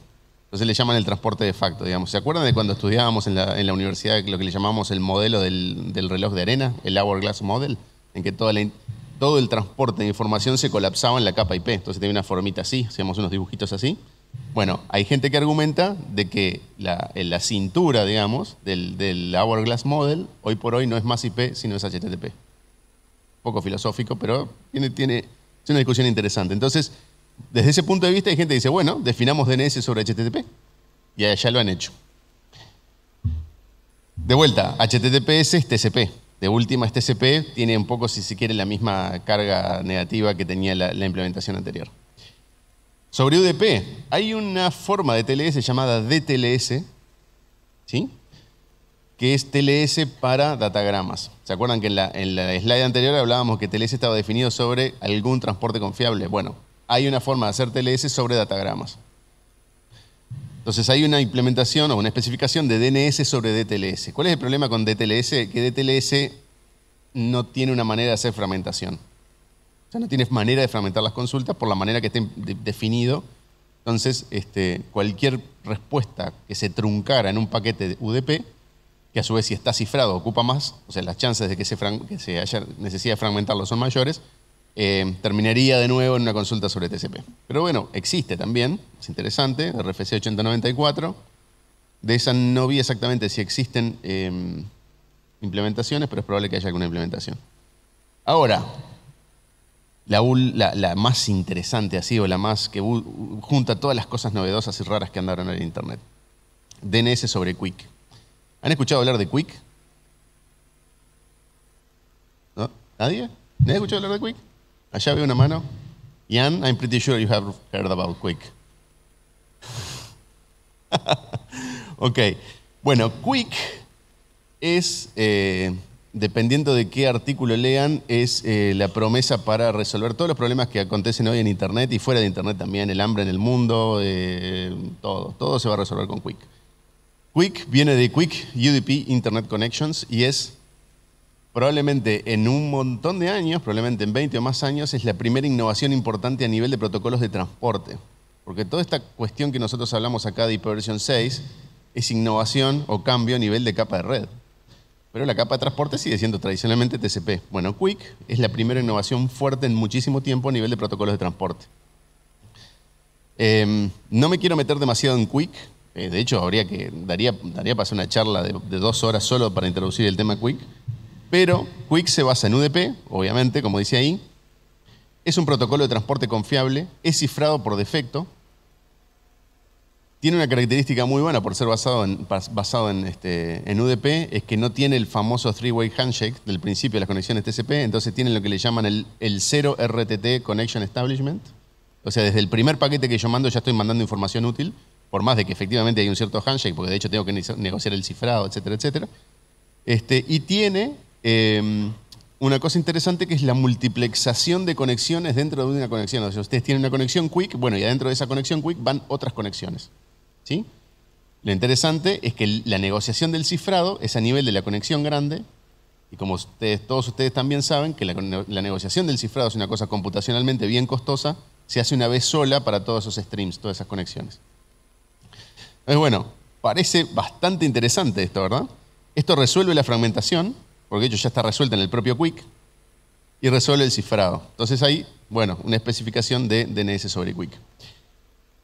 Entonces le llaman el transporte de facto, digamos. ¿Se acuerdan de cuando estudiábamos en la, en la universidad lo que le llamamos el modelo del, reloj de arena, el Hourglass Model, en que toda todo el transporte de información se colapsaba en la capa IP? Entonces tenía una formita así, hacíamos unos dibujitos así. Bueno, hay gente que argumenta de que la, la cintura, digamos, del, del, Hourglass Model, hoy por hoy no es más IP, sino es HTTP. poco filosófico, pero tiene, tiene, es una discusión interesante. Entonces, desde ese punto de vista hay gente que dice, bueno, definamos DNS sobre HTTP. Y ya lo han hecho. De vuelta, HTTPS es TCP. De última es TCP, tiene un poco, si se quiere, la misma carga negativa que tenía la, implementación anterior. Sobre UDP, hay una forma de TLS llamada DTLS, ¿sí? que es TLS para datagramas. ¿Se acuerdan que en la, en la slide anterior hablábamos que TLS estaba definido sobre algún transporte confiable? Bueno, hay una forma de hacer TLS sobre datagramas. Entonces hay una implementación o una especificación de DNS sobre DTLS. ¿Cuál es el problema con DTLS? Que DTLS no tiene una manera de hacer fragmentación. O sea, no tienes manera de fragmentar las consultas por la manera que esté definido. Entonces, este, cualquier respuesta que se truncara en un paquete UDP, que a su vez si está cifrado ocupa más, o sea, las chances de que se, que se haya necesidad de fragmentarlo son mayores, eh, terminaría de nuevo en una consulta sobre TCP. Pero bueno, existe también, es interesante, RFC 8094. De esa no vi exactamente si existen em, implementaciones, pero es probable que haya alguna implementación. Ahora, la, más interesante ha sido, la más que junta todas las cosas novedosas y raras que andaron en el Internet. DNS sobre Quick. ¿Han escuchado hablar de Quick? ¿Nadie? ¿Nadie ha escuchado hablar de Quick? Allá veo una mano. Ian, I'm pretty sure you have heard about Quick. ok. Bueno, Quick es, eh, dependiendo de qué artículo lean, es eh, la promesa para resolver todos los problemas que acontecen hoy en Internet y fuera de Internet también, el hambre en el mundo, eh, todo. Todo se va a resolver con Quick. Quick viene de Quick UDP Internet Connections y es probablemente en un montón de años, probablemente en 20 o más años, es la primera innovación importante a nivel de protocolos de transporte. Porque toda esta cuestión que nosotros hablamos acá de Hyperversion 6 es innovación o cambio a nivel de capa de red. Pero la capa de transporte sigue siendo tradicionalmente TCP. Bueno, QUIC es la primera innovación fuerte en muchísimo tiempo a nivel de protocolos de transporte. Em, no me quiero meter demasiado en QUIC. Eh, de hecho, habría que, daría, daría para hacer una charla de, dos horas solo para introducir el tema QUIC. Pero Quick se basa en UDP, obviamente, como dice ahí. Es un protocolo de transporte confiable, es cifrado por defecto. Tiene una característica muy buena por ser basado en, este, UDP, es que no tiene el famoso three-way handshake del principio de las conexiones TCP, entonces tiene lo que le llaman el, 0RTT Connection Establishment. O sea, desde el primer paquete que yo mando ya estoy mandando información útil, por más de que efectivamente hay un cierto handshake, porque de hecho tengo que negociar el cifrado, etcétera, etcétera. Este, y tiene Em, una cosa interesante que es la multiplexación de conexiones dentro de una conexión. O sea, ustedes tienen una conexión quick, bueno, y adentro de esa conexión quick van otras conexiones. ¿Sí? Lo interesante es que la negociación del cifrado es a nivel de la conexión grande, y como ustedes, todos ustedes también saben, que la, la, negociación del cifrado es una cosa computacionalmente bien costosa, se hace una vez sola para todos esos streams, todas esas conexiones. Entonces, bueno, parece bastante interesante esto, ¿verdad? Esto resuelve la fragmentación, porque de hecho ya está resuelta en el propio Quick, y resuelve el cifrado. Entonces hay, bueno, una especificación de DNS sobre Quick.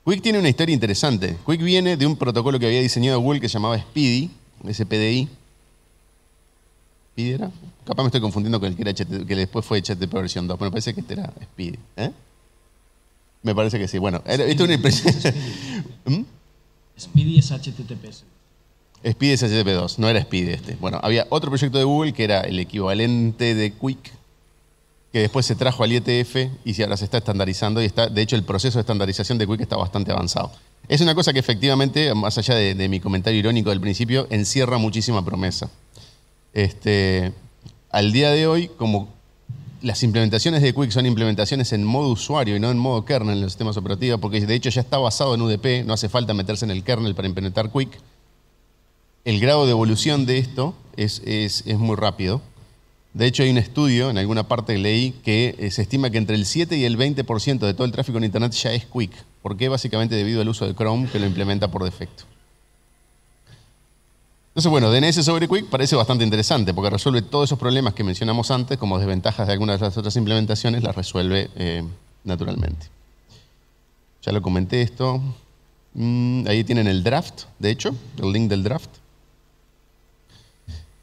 Quick tiene una historia interesante. Quick viene de un protocolo que había diseñado Google que se llamaba Speedy, SPDI. ¿Speedy era? Capaz me estoy confundiendo con el que, después fue HTTP versión 2, pero me parece que este era Speedy. ¿eh? Me parece que sí. Bueno, esto es una impresión. ¿Mm? Speedy es HTTPS. Speed es 2 no era Speed este. Bueno, había otro proyecto de Google que era el equivalente de Quick, que después se trajo al IETF y ahora se está estandarizando y está, de hecho, el proceso de estandarización de Quick está bastante avanzado. Es una cosa que efectivamente, más allá de, mi comentario irónico del principio, encierra muchísima promesa. Este, al día de hoy, como las implementaciones de Quick son implementaciones en modo usuario y no en modo kernel en los sistemas operativos, porque de hecho ya está basado en UDP, no hace falta meterse en el kernel para implementar Quick el grado de evolución de esto es, muy rápido. De hecho, hay un estudio, en alguna parte leí, que eh, se estima que entre el 7 y el 20% de todo el tráfico en Internet ya es quick. ¿Por qué? Básicamente debido al uso de Chrome que lo implementa por defecto. Entonces, bueno, DNS sobre Quick parece bastante interesante porque resuelve todos esos problemas que mencionamos antes como desventajas de algunas de las otras implementaciones, las resuelve eh, naturalmente. Ya lo comenté esto. Mm, ahí tienen el draft, de hecho, el link del draft.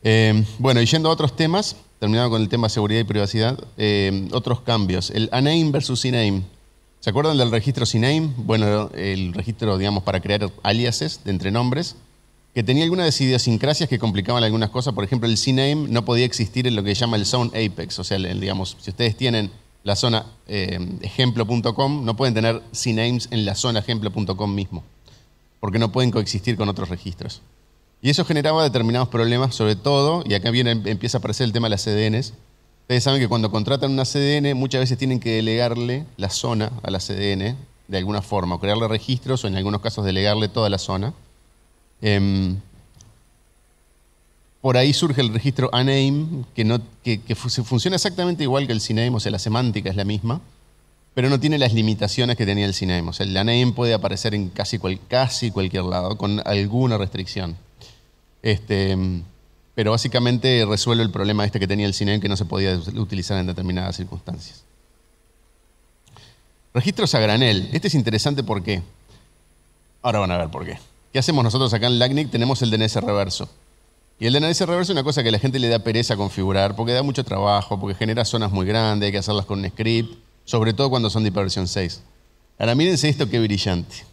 Em, bueno, y yendo a otros temas, terminando con el tema seguridad y privacidad, em, otros cambios. El ANAME versus CNAME. ¿Se acuerdan del registro CNAME? Bueno, el registro, digamos, para crear aliases de entre nombres, que tenía algunas idiosincrasias que complicaban algunas cosas. Por ejemplo, el CNAME no podía existir en lo que se llama el Zone Apex. O sea, digamos, si ustedes tienen la zona em, ejemplo.com, no pueden tener CNAMES en la zona ejemplo.com mismo, porque no pueden coexistir con otros registros. Y eso generaba determinados problemas, sobre todo, y acá viene, empieza a aparecer el tema de las CDNs. Ustedes saben que cuando contratan una CDN, muchas veces tienen que delegarle la zona a la CDN de alguna forma, o crearle registros, o en algunos casos delegarle toda la zona. Em, por ahí surge el registro ANAME, que, no, funciona exactamente igual que el CNAME, o sea, la semántica es la misma, pero no tiene las limitaciones que tenía el CNAME. O sea, el ANAME puede aparecer en casi, casi cualquier lado, con alguna restricción. Este, pero básicamente resuelve el problema este que tenía el cine que no se podía utilizar en determinadas circunstancias. Registros a granel. Este es interesante porque. Ahora van a ver por qué. ¿Qué hacemos nosotros acá en LACNIC? Tenemos el DNS reverso. Y el DNS reverso es una cosa que a la gente le da pereza configurar, porque da mucho trabajo, porque genera zonas muy grandes, hay que hacerlas con un script, sobre todo cuando son de hiperversión 6. Ahora mírense esto qué brillante.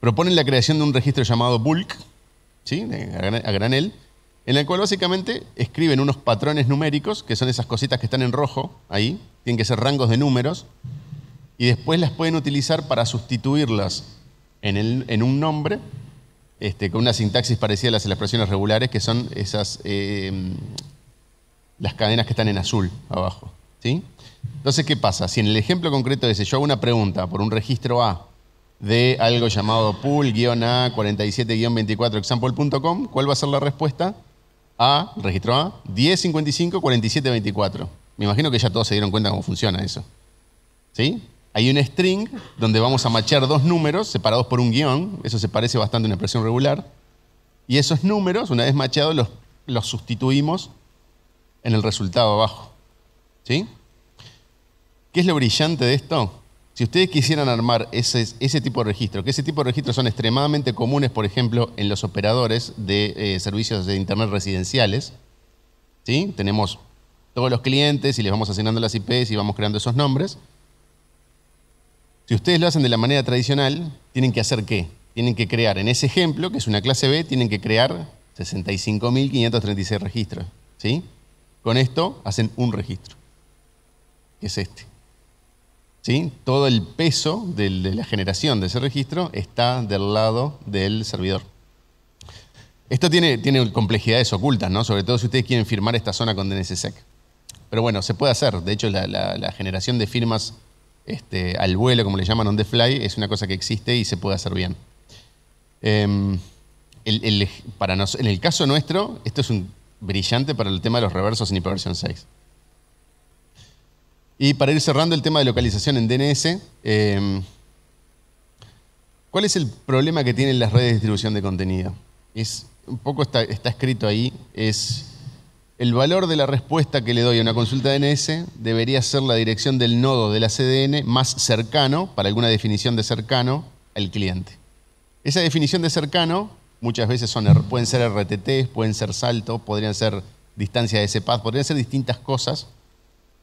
Proponen la creación de un registro llamado bulk, ¿sí? a granel, en el cual básicamente escriben unos patrones numéricos, que son esas cositas que están en rojo ahí, tienen que ser rangos de números, y después las pueden utilizar para sustituirlas en, un nombre este, con una sintaxis parecida a las expresiones regulares, que son esas em, las cadenas que están en azul abajo. ¿sí? Entonces, ¿qué pasa? Si en el ejemplo concreto ese yo hago una pregunta por un registro A de algo llamado pool-a47-24example.com, ¿cuál va a ser la respuesta? A, registro A, 1055-4724. Me imagino que ya todos se dieron cuenta cómo funciona eso. ¿Sí? Hay un string donde vamos a machar dos números separados por un guión, eso se parece bastante a una expresión regular, y esos números, una vez machados, los, los sustituimos en el resultado abajo. ¿Sí? ¿Qué es lo brillante de esto? Si ustedes quisieran armar ese, tipo de registro, que ese tipo de registros son extremadamente comunes, por ejemplo, en los operadores de eh, servicios de Internet residenciales, ¿sí? tenemos todos los clientes y les vamos asignando las IPs y vamos creando esos nombres. Si ustedes lo hacen de la manera tradicional, tienen que hacer qué? Tienen que crear, en ese ejemplo, que es una clase B, tienen que crear 65.536 registros. ¿sí? Con esto hacen un registro, que es este. ¿sí? todo el peso de la generación de ese registro está del lado del servidor. Esto tiene, tiene complejidades ocultas, sobre todo si ustedes quieren firmar esta zona con DNSSEC. E Pero bueno, se puede hacer. De hecho, la, generación de firmas este, al vuelo, como le llaman on the fly, es una cosa que existe y se puede hacer bien. Em, en el caso nuestro, esto es un brillante para el tema de los reversos en hiperversión 6. Y para ir cerrando el tema de localización en DNS, em, ¿cuál es el problema que tienen las redes de distribución de contenido? Es, un poco está, escrito ahí, es el valor de la respuesta que le doy a una consulta DNS debería ser la dirección del nodo de la CDN más cercano, para alguna definición de cercano, al cliente. Esa definición de cercano muchas veces er, pueden ser RTTs, pueden ser salto, podrían ser distancia de ese path, podrían ser distintas cosas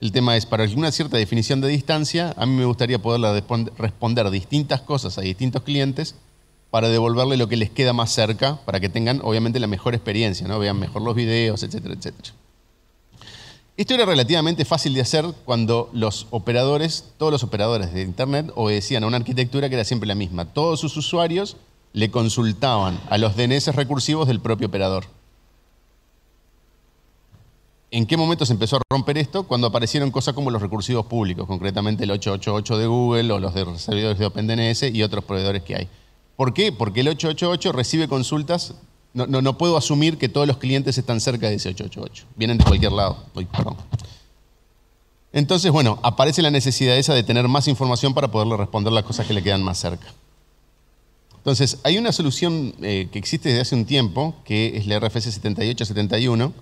el tema es, para una cierta definición de distancia, a mí me gustaría poder responder distintas cosas a distintos clientes para devolverle lo que les queda más cerca, para que tengan obviamente la mejor experiencia, ¿no? vean mejor los videos, etcétera, etcétera. Esto era relativamente fácil de hacer cuando los operadores, todos los operadores de Internet, obedecían a una arquitectura que era siempre la misma. Todos sus usuarios le consultaban a los DNS recursivos del propio operador. ¿En qué momento se empezó a romper esto? Cuando aparecieron cosas como los recursivos públicos, concretamente el 888 de Google o los de servidores de OpenDNS y otros proveedores que hay. ¿Por qué? Porque el 888 recibe consultas. No, puedo asumir que todos los clientes están cerca de ese 888. Vienen de cualquier lado. perdón. Entonces, bueno, aparece la necesidad esa de tener más información para poderle responder las cosas que le quedan más cerca. Entonces, hay una solución eh, que existe desde hace un tiempo, que es la RFC 7871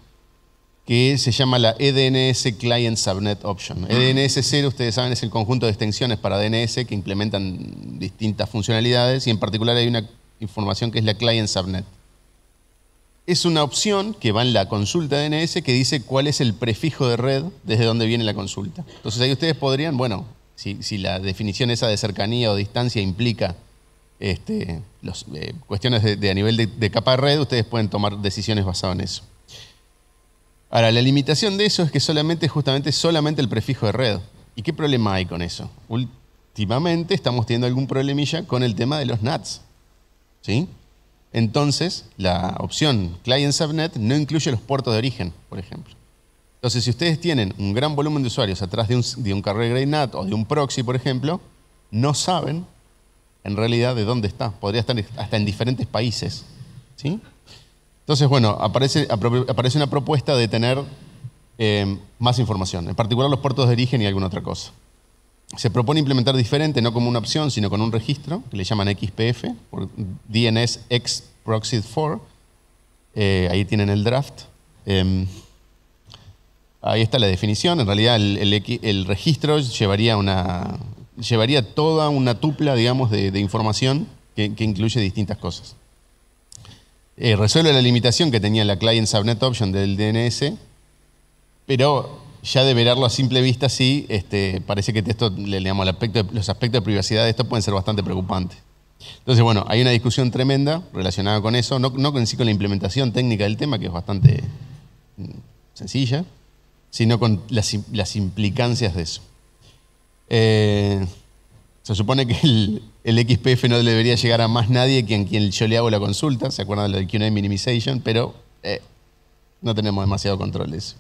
que se llama la EDNS Client Subnet Option. Ah. EDNS 0, ustedes saben, es el conjunto de extensiones para DNS que implementan distintas funcionalidades y en particular hay una información que es la Client Subnet. Es una opción que va en la consulta DNS que dice cuál es el prefijo de red desde donde viene la consulta. Entonces ahí ustedes podrían, bueno, si, la definición esa de cercanía o distancia implica este, los, eh, cuestiones de, a nivel de capa de red, ustedes pueden tomar decisiones basadas en eso. Ahora, la limitación de eso es que solamente, justamente, solamente el prefijo de red. ¿Y qué problema hay con eso? Últimamente estamos teniendo algún problemilla con el tema de los NATs. ¿Sí? Entonces, la opción Client Subnet no incluye los puertos de origen, por ejemplo. Entonces, si ustedes tienen un gran volumen de usuarios atrás de un, de un grade NAT o de un proxy, por ejemplo, no saben en realidad de dónde está. Podría estar hasta en diferentes países. ¿Sí? Entonces, bueno, aparece, aparece una propuesta de tener eh, más información, en particular los puertos de origen y alguna otra cosa. Se propone implementar diferente, no como una opción, sino con un registro, que le llaman XPF, por DNS X Proxy 4. Eh, ahí tienen el draft. Em, ahí está la definición. En realidad, el, registro llevaría, una, llevaría toda una tupla, digamos, de, información que incluye distintas cosas. Eh, resuelve la limitación que tenía la client subnet option del DNS, pero ya de verarlo a simple vista sí, este, parece que esto, los aspectos de privacidad de esto pueden ser bastante preocupantes. Entonces, bueno, hay una discusión tremenda relacionada con eso, no, no con, sí con la implementación técnica del tema, que es bastante mm, sencilla, sino con las, implicancias de eso. Eh, se supone que el, el XPF no debería llegar a más nadie que a quien yo le hago la consulta. ¿Se acuerdan de lo de QA Minimization? Pero eh, no tenemos demasiado control de eso.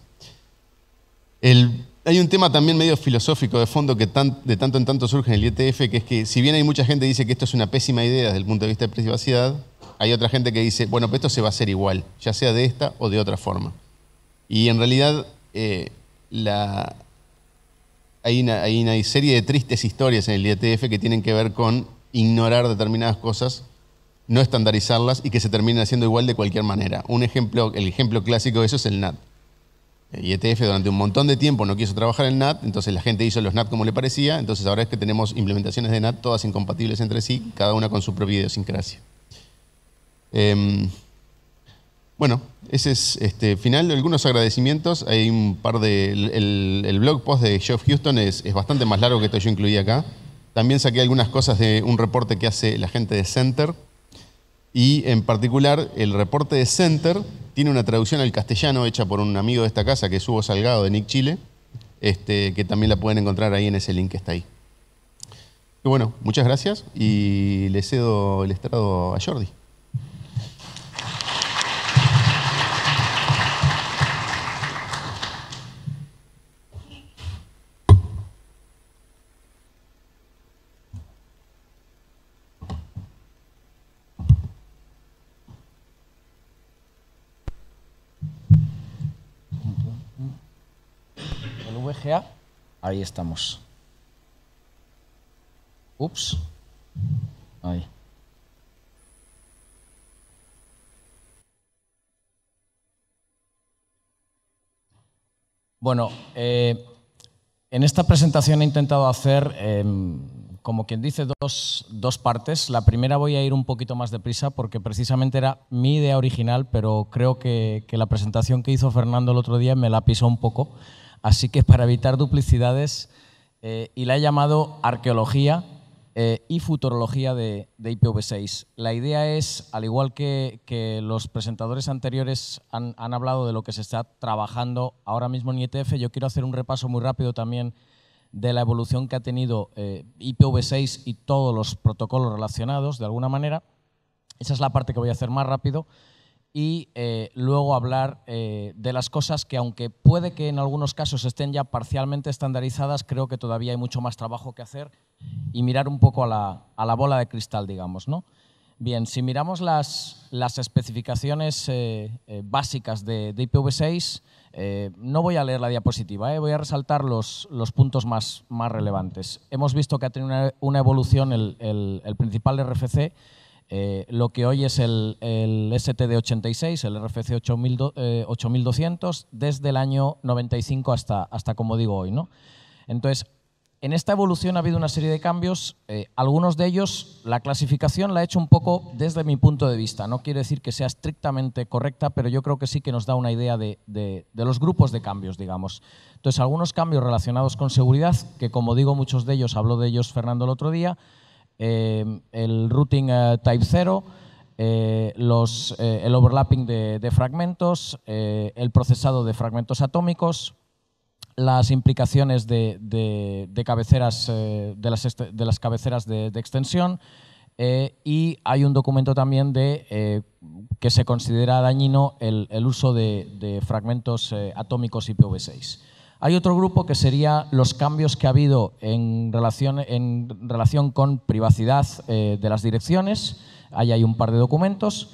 hay un tema también medio filosófico de fondo que de tanto en tanto surge en el IETF, que es que si bien hay mucha gente que dice que esto es una pésima idea desde el punto de vista de privacidad, hay otra gente que dice, bueno, pero esto se va a hacer igual, ya sea de esta o de otra forma. Y en realidad eh, hay, hay una serie de tristes historias en el IETF que tienen que ver con ignorar determinadas cosas, no estandarizarlas y que se termine haciendo igual de cualquier manera. Un ejemplo, el ejemplo clásico de eso es el NAT. Y ETF durante un montón de tiempo no quiso trabajar en NAT, entonces la gente hizo los NAT como le parecía, entonces ahora es que tenemos implementaciones de NAT todas incompatibles entre sí, cada una con su propia idiosincrasia. Em, bueno, ese es este final. Algunos agradecimientos. Hay un par de. El, blog post de Geoff Houston es, es bastante más largo que esto yo incluí acá. También saqué algunas cosas de un reporte que hace la gente de Center. Y en particular, el reporte de Center tiene una traducción al castellano hecha por un amigo de esta casa, que es Hugo Salgado de Nick Chile, este, que también la pueden encontrar ahí en ese link que está ahí. Y bueno, muchas gracias y le cedo el estrado a Jordi. ahí estamos. Ups. Ahí. Bueno, eh, en esta presentación he intentado hacer, em, como quien dice, dos, partes. La primera voy a ir un poquito más deprisa porque precisamente era mi idea original, pero creo que la presentación que hizo Fernando el otro día me la pisó un poco. Así que para evitar duplicidades, eh, y la he llamado arqueología eh, y futurología de, IPv6. La idea es, al igual que, los presentadores anteriores han, hablado de lo que se está trabajando ahora mismo en IETF, yo quiero hacer un repaso muy rápido también de la evolución que ha tenido eh, IPv6 y todos los protocolos relacionados, de alguna manera. Esa es la parte que voy a hacer más rápido y eh, luego hablar eh, de las cosas que, aunque puede que en algunos casos estén ya parcialmente estandarizadas, creo que todavía hay mucho más trabajo que hacer y mirar un poco a la, a la bola de cristal, digamos. ¿no? Bien, si miramos las, las especificaciones eh, básicas de, IPv6, no voy a leer la diapositiva, voy a resaltar los, los puntos más, más, relevantes. Hemos visto que ha tenido una, evolución el, el, el principal RFC, eh, lo que hoy es el, STD86, el RFC 8200, eh, desde el año 95 hasta, como digo hoy. ¿no? Entonces, en esta evolución ha habido una serie de cambios, eh, algunos de ellos la clasificación la he hecho un poco desde mi punto de vista, no quiere decir que sea estrictamente correcta, pero yo creo que sí que nos da una idea de, de los grupos de cambios, digamos. Entonces, algunos cambios relacionados con seguridad, que como digo, muchos de ellos, habló de ellos Fernando el otro día, eh, el routing eh, type 0, eh, el overlapping de, fragmentos, el procesado de fragmentos atómicos, las implicaciones de, cabeceras, de, las, cabeceras de, extensión y hay un documento también de, que se considera dañino el, uso de, fragmentos atómicos IPv6. Hay otro grupo que sería los cambios que ha habido en relación, con privacidad eh, de las direcciones. Ahí hay un par de documentos.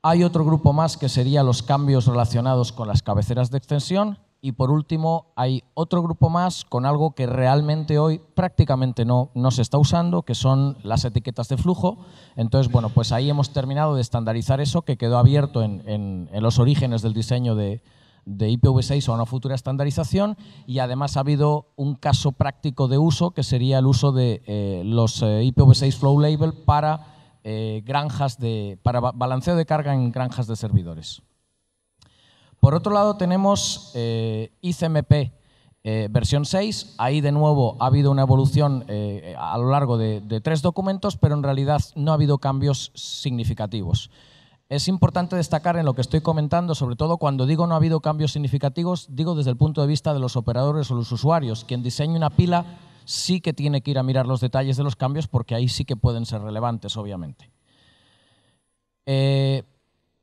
Hay otro grupo más que sería los cambios relacionados con las cabeceras de extensión. Y por último, hay otro grupo más con algo que realmente hoy prácticamente no, se está usando, que son las etiquetas de flujo. Entonces, bueno, pues ahí hemos terminado de estandarizar eso que quedó abierto en los orígenes del diseño de, de IPv6 o una futura estandarización y además ha habido un caso práctico de uso que sería el uso de eh, los eh, IPv6 Flow Label para eh, granjas de para balanceo de carga en granjas de servidores. Por otro lado tenemos ICMP versión 6, ahí de nuevo ha habido una evolución a lo largo de tres documentos, pero en realidad no ha habido cambios significativos. Es importante destacar en lo que estoy comentando, sobre todo cuando digo no ha habido cambios significativos, digo desde el punto de vista de los operadores o los usuarios. Quien diseñe una pila sí que tiene que ir a mirar los detalles de los cambios porque ahí sí que pueden ser relevantes, obviamente. Eh,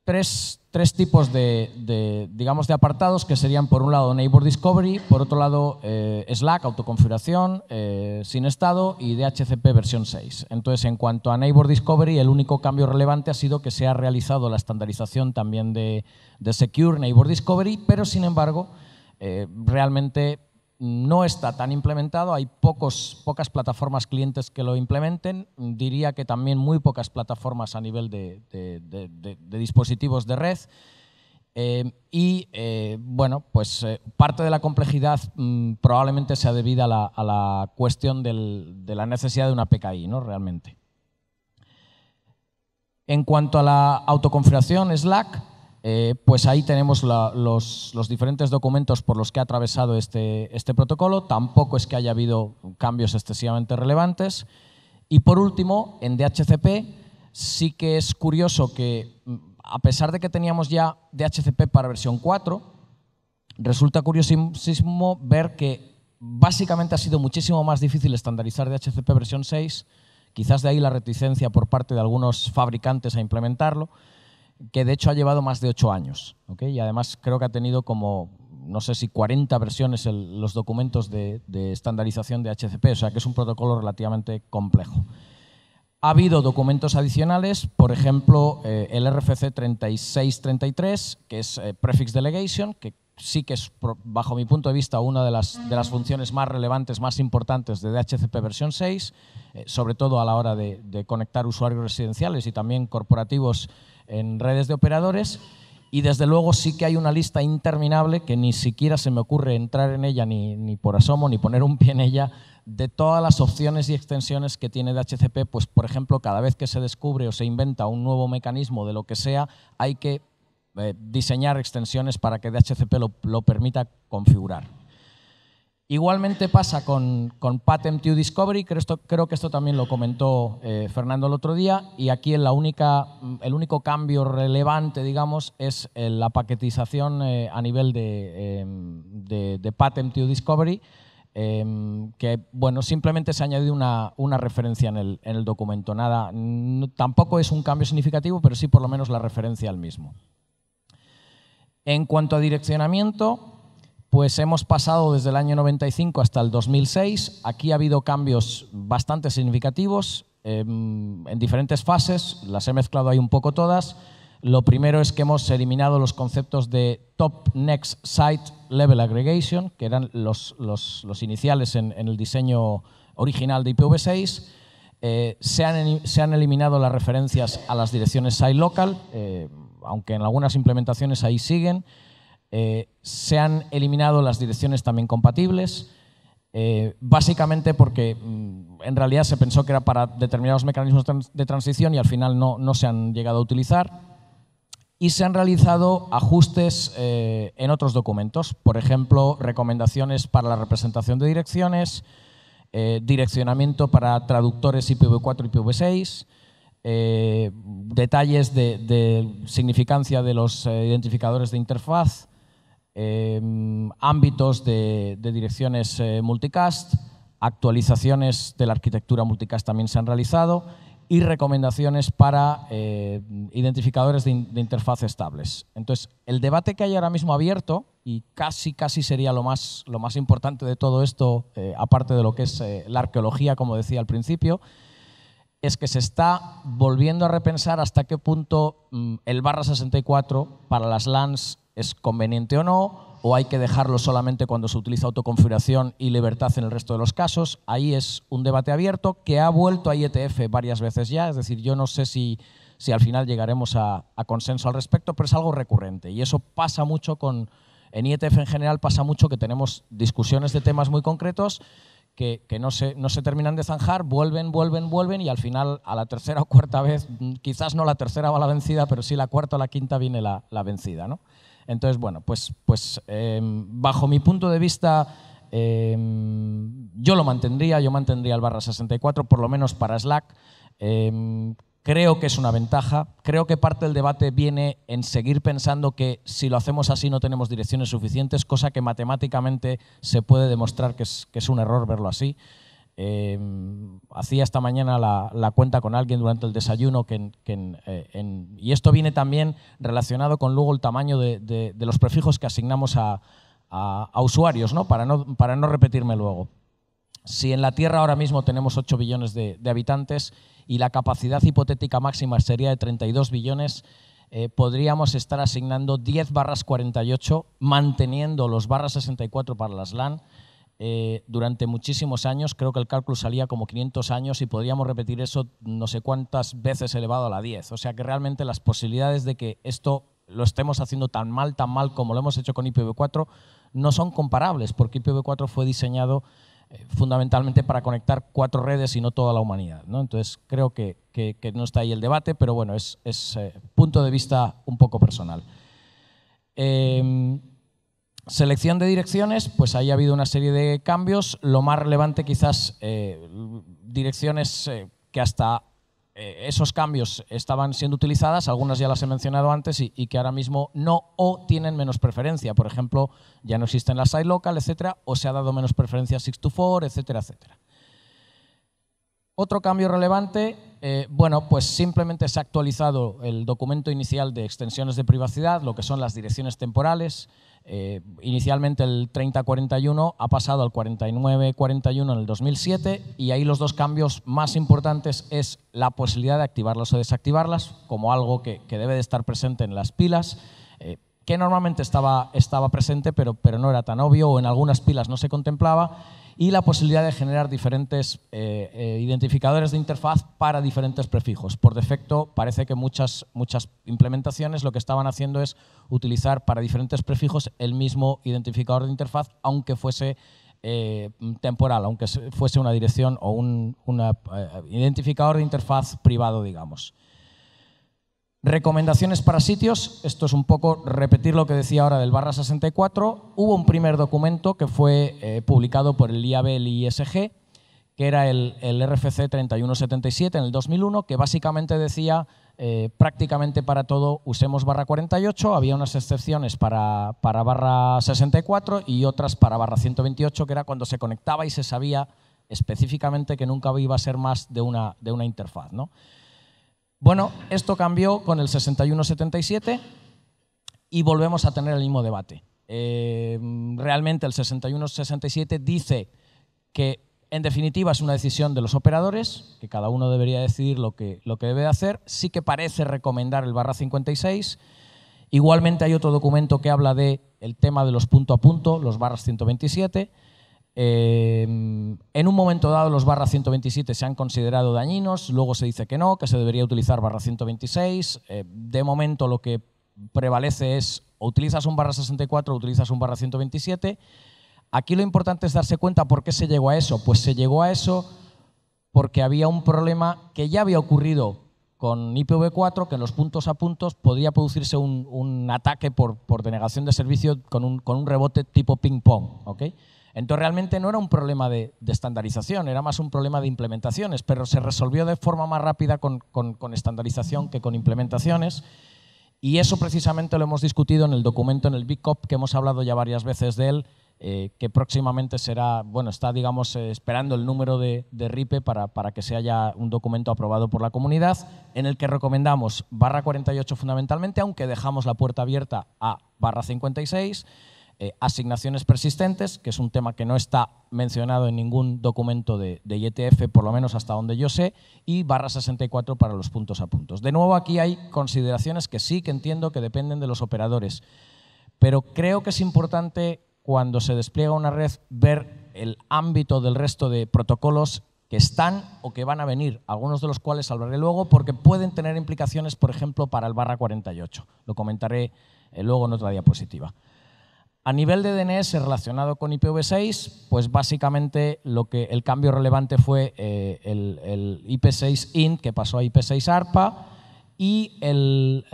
tres, tipos de, digamos, de apartados que serían, por un lado, Neighbor Discovery, por otro lado, eh, Slack, autoconfiguración, eh, sin estado y DHCP versión 6. Entonces, en cuanto a Neighbor Discovery, el único cambio relevante ha sido que se ha realizado la estandarización también de, Secure Neighbor Discovery, pero, sin embargo, eh, realmente no está tan implementado, hay pocas plataformas clientes que lo implementen, diría que también muy pocas plataformas a nivel de, dispositivos de red. Eh, y eh, bueno, pues eh, parte de la complejidad mm, probablemente sea debida a la, cuestión de la necesidad de una PKI, ¿no? Realmente. En cuanto a la autoconfiguración Slack, eh, pues ahí tenemos los, diferentes documentos por los que ha atravesado este, este protocolo. Tampoco es que haya habido cambios excesivamente relevantes. Y por último, en DHCP sí que es curioso que, mm, a pesar de que teníamos ya DHCP para versión 4, resulta curiosísimo ver que básicamente ha sido muchísimo más difícil estandarizar DHCP versión 6, quizás de ahí la reticencia por parte de algunos fabricantes a implementarlo, que de hecho ha llevado más de ocho años. Y además creo que ha tenido como, no sé si 40 versiones los documentos de, estandarización de HCP, o sea que es un protocolo relativamente complejo. Ha habido documentos adicionales, por ejemplo, eh, el RFC 3633, que es eh, Prefix Delegation, que sí que es, bajo mi punto de vista, una de las, de las funciones más relevantes, más importantes de DHCP versión 6, eh, sobre todo a la hora de conectar usuarios residenciales y también corporativos en redes de operadores y desde luego sí que hay una lista interminable que ni siquiera se me ocurre entrar en ella ni, ni, por asomo, ni poner un pie en ella, de todas las opciones y extensiones que tiene DHCP, pues por ejemplo, cada vez que se descubre o se inventa un nuevo mecanismo de lo que sea, hay que eh, diseñar extensiones para que DHCP lo permita configurar. Igualmente pasa con, Patent to Discovery, creo, que esto también lo comentó eh, Fernando el otro día, y aquí mm, el único cambio relevante, digamos, es eh, la paquetización eh, a nivel de, em, Patent to Discovery, em, que bueno, simplemente se ha añadido una, referencia en el, documento. Nada, tampoco es un cambio significativo, pero sí por lo menos la referencia al mismo. En cuanto a direccionamiento, pues hemos pasado desde el año 95 hasta el 2006. Aquí ha habido cambios bastante significativos em, en diferentes fases. Las he mezclado ahí un poco todas. Lo primero es que hemos eliminado los conceptos de Top Next Site Level Aggregation, que eran los, iniciales en, el diseño original de IPv6. Eh, se, han, eliminado las referencias a las direcciones site local, eh, aunque en algunas implementaciones ahí siguen. Eh, se han eliminado las direcciones también compatibles, eh, básicamente porque mm, en realidad se pensó que era para determinados mecanismos de transición y al final no, se han llegado a utilizar. Y se han realizado ajustes eh, en otros documentos, por ejemplo, recomendaciones para la representación de direcciones, direccionamiento para traductores IPv4 y IPv6, detalles de, significancia de los identificadores de interfaz, Em, ámbitos de, direcciones eh, multicast, actualizaciones de la arquitectura multicast también se han realizado y recomendaciones para eh, identificadores de, interfaz estables. Entonces, el debate que hay ahora mismo abierto, y casi, casi sería lo más, lo más importante de todo esto, eh, aparte de lo que es la arqueología, como decía al principio, es que se está volviendo a repensar hasta qué punto mm, el barra 64 para las LANs es conveniente o no, o hay que dejarlo solamente cuando se utiliza autoconfiguración y libertad en el resto de los casos. Ahí es un debate abierto que ha vuelto a IETF varias veces ya, es decir, yo no sé si, si al final llegaremos a, consenso al respecto, pero es algo recurrente y eso pasa mucho con, en IETF en general pasa mucho que tenemos discusiones de temas muy concretos que, que no, se, terminan de zanjar, vuelven, vuelven, vuelven y al final a la tercera o cuarta vez, mm, quizás no la tercera va la vencida, pero sí la cuarta o la quinta viene la, la vencida. ¿no? Entonces, bueno, pues, pues em, bajo mi punto de vista, em, yo lo mantendría, yo mantendría el barra 64, por lo menos para Slack. Em, creo que es una ventaja. Creo que parte del debate viene en seguir pensando que si lo hacemos así no tenemos direcciones suficientes, cosa que matemáticamente se puede demostrar que es un error verlo así. Em, hacía esta mañana la, cuenta con alguien durante el desayuno que, eh, y esto viene también relacionado con luego el tamaño de, los prefijos que asignamos a, usuarios, ¿no? Para, no, repetirme luego. Si en la Tierra ahora mismo tenemos 8 billones de, habitantes y la capacidad hipotética máxima sería de 32 billones, eh, podríamos estar asignando 10 barras 48, manteniendo los barras 64 para las LAN eh, durante muchísimos años. Creo que el cálculo salía como 500 años y podríamos repetir eso no sé cuántas veces elevado a la 10. O sea que realmente las posibilidades de que esto lo estemos haciendo tan mal, tan mal como lo hemos hecho con IPv4, no son comparables, porque IPv4 fue diseñado eh, fundamentalmente para conectar cuatro redes y no toda la humanidad. Entonces creo que, no está ahí el debate, pero bueno, es, eh, punto de vista un poco personal. Em, Selección de direcciones, pues ahí ha habido una serie de cambios. Lo más relevante quizás eh, direcciones eh, que hasta eh, esos cambios estaban siendo utilizadas, algunas ya las he mencionado antes y, que ahora mismo no o tienen menos preferencia. Por ejemplo, ya no existen las local, etcétera, o se ha dado menos preferencia a 624, etcétera, etcétera. Otro cambio relevante, bueno, pues simplemente se ha actualizado el documento inicial de extensiones de privacidad, lo que son las direcciones temporales. Eh, inicialmente el 3041 ha pasado al 49-41 en el 2007 y ahí los dos cambios más importantes es la posibilidad de activarlas o desactivarlas como algo que, debe de estar presente en las pilas, eh, que normalmente estaba, estaba presente pero, pero no era tan obvio o en algunas pilas no se contemplaba y la posibilidad de generar diferentes eh, eh, identificadores de interfaz para diferentes prefijos. Por defecto, parece que muchas, muchas implementaciones lo que estaban haciendo es utilizar para diferentes prefijos el mismo identificador de interfaz, aunque fuese eh, temporal, aunque fuese una dirección o un identificador de interfaz privado, digamos. Recomendaciones para sitios, esto es un poco repetir lo que decía ahora del barra 64. Hubo un primer documento que fue eh, publicado por el IAB, el ISG, que era el, RFC 3177 en el 2001, que básicamente decía eh, prácticamente para todo usemos barra 48, había unas excepciones para, para barra 64 y otras para barra 128, que era cuando se conectaba y se sabía específicamente que nunca iba a ser más de una, de una interfaz. ¿no? Bueno, esto cambió con el 6177 y volvemos a tener el mismo debate. Eh, realmente el 6167 dice que en definitiva es una decisión de los operadores, que cada uno debería decidir lo que, lo que debe hacer. Sí que parece recomendar el barra 56. Igualmente hay otro documento que habla de tema de los punto a punto, los barras 127. Em, en un momento dado los barra 127 se han considerado dañinos, luego se dice que no, que se debería utilizar barra 126. Eh, de momento lo que prevalece es o utilizas un barra 64 o utilizas un barra 127. Aquí lo importante es darse cuenta por qué se llegó a eso. Pues se llegó a eso porque había un problema que ya había ocurrido con IPv4, que en los puntos a puntos podría producirse un, ataque por, denegación de servicio con un, rebote tipo ping-pong. ¿ok? Entonces realmente no era un problema de, estandarización, era más un problema de implementaciones, pero se resolvió de forma más rápida con, estandarización que con implementaciones. Y eso precisamente lo hemos discutido en el documento, en el BICOP, que hemos hablado ya varias veces de él, eh, que próximamente será, bueno, está, digamos, eh, esperando el número de, RIPE e para, para, que sea ya un documento aprobado por la comunidad, en el que recomendamos barra 48 fundamentalmente, aunque dejamos la puerta abierta a barra 56 eh, asignaciones persistentes, que es un tema que no está mencionado en ningún documento de, de por lo menos hasta donde yo sé, y barra 64 para los puntos a puntos. De nuevo, aquí hay consideraciones que sí que entiendo que dependen de los operadores, pero creo que es importante cuando se despliega una red ver el ámbito del resto de protocolos que están o que van a venir, algunos de los cuales hablaré luego, porque pueden tener implicaciones, por ejemplo, para el barra 48. Lo comentaré eh, luego en otra diapositiva. A nivel de DNS relacionado con IPv6, pues básicamente lo que el cambio relevante fue eh, el, el, IP6 INT que pasó a IP6 ARPA y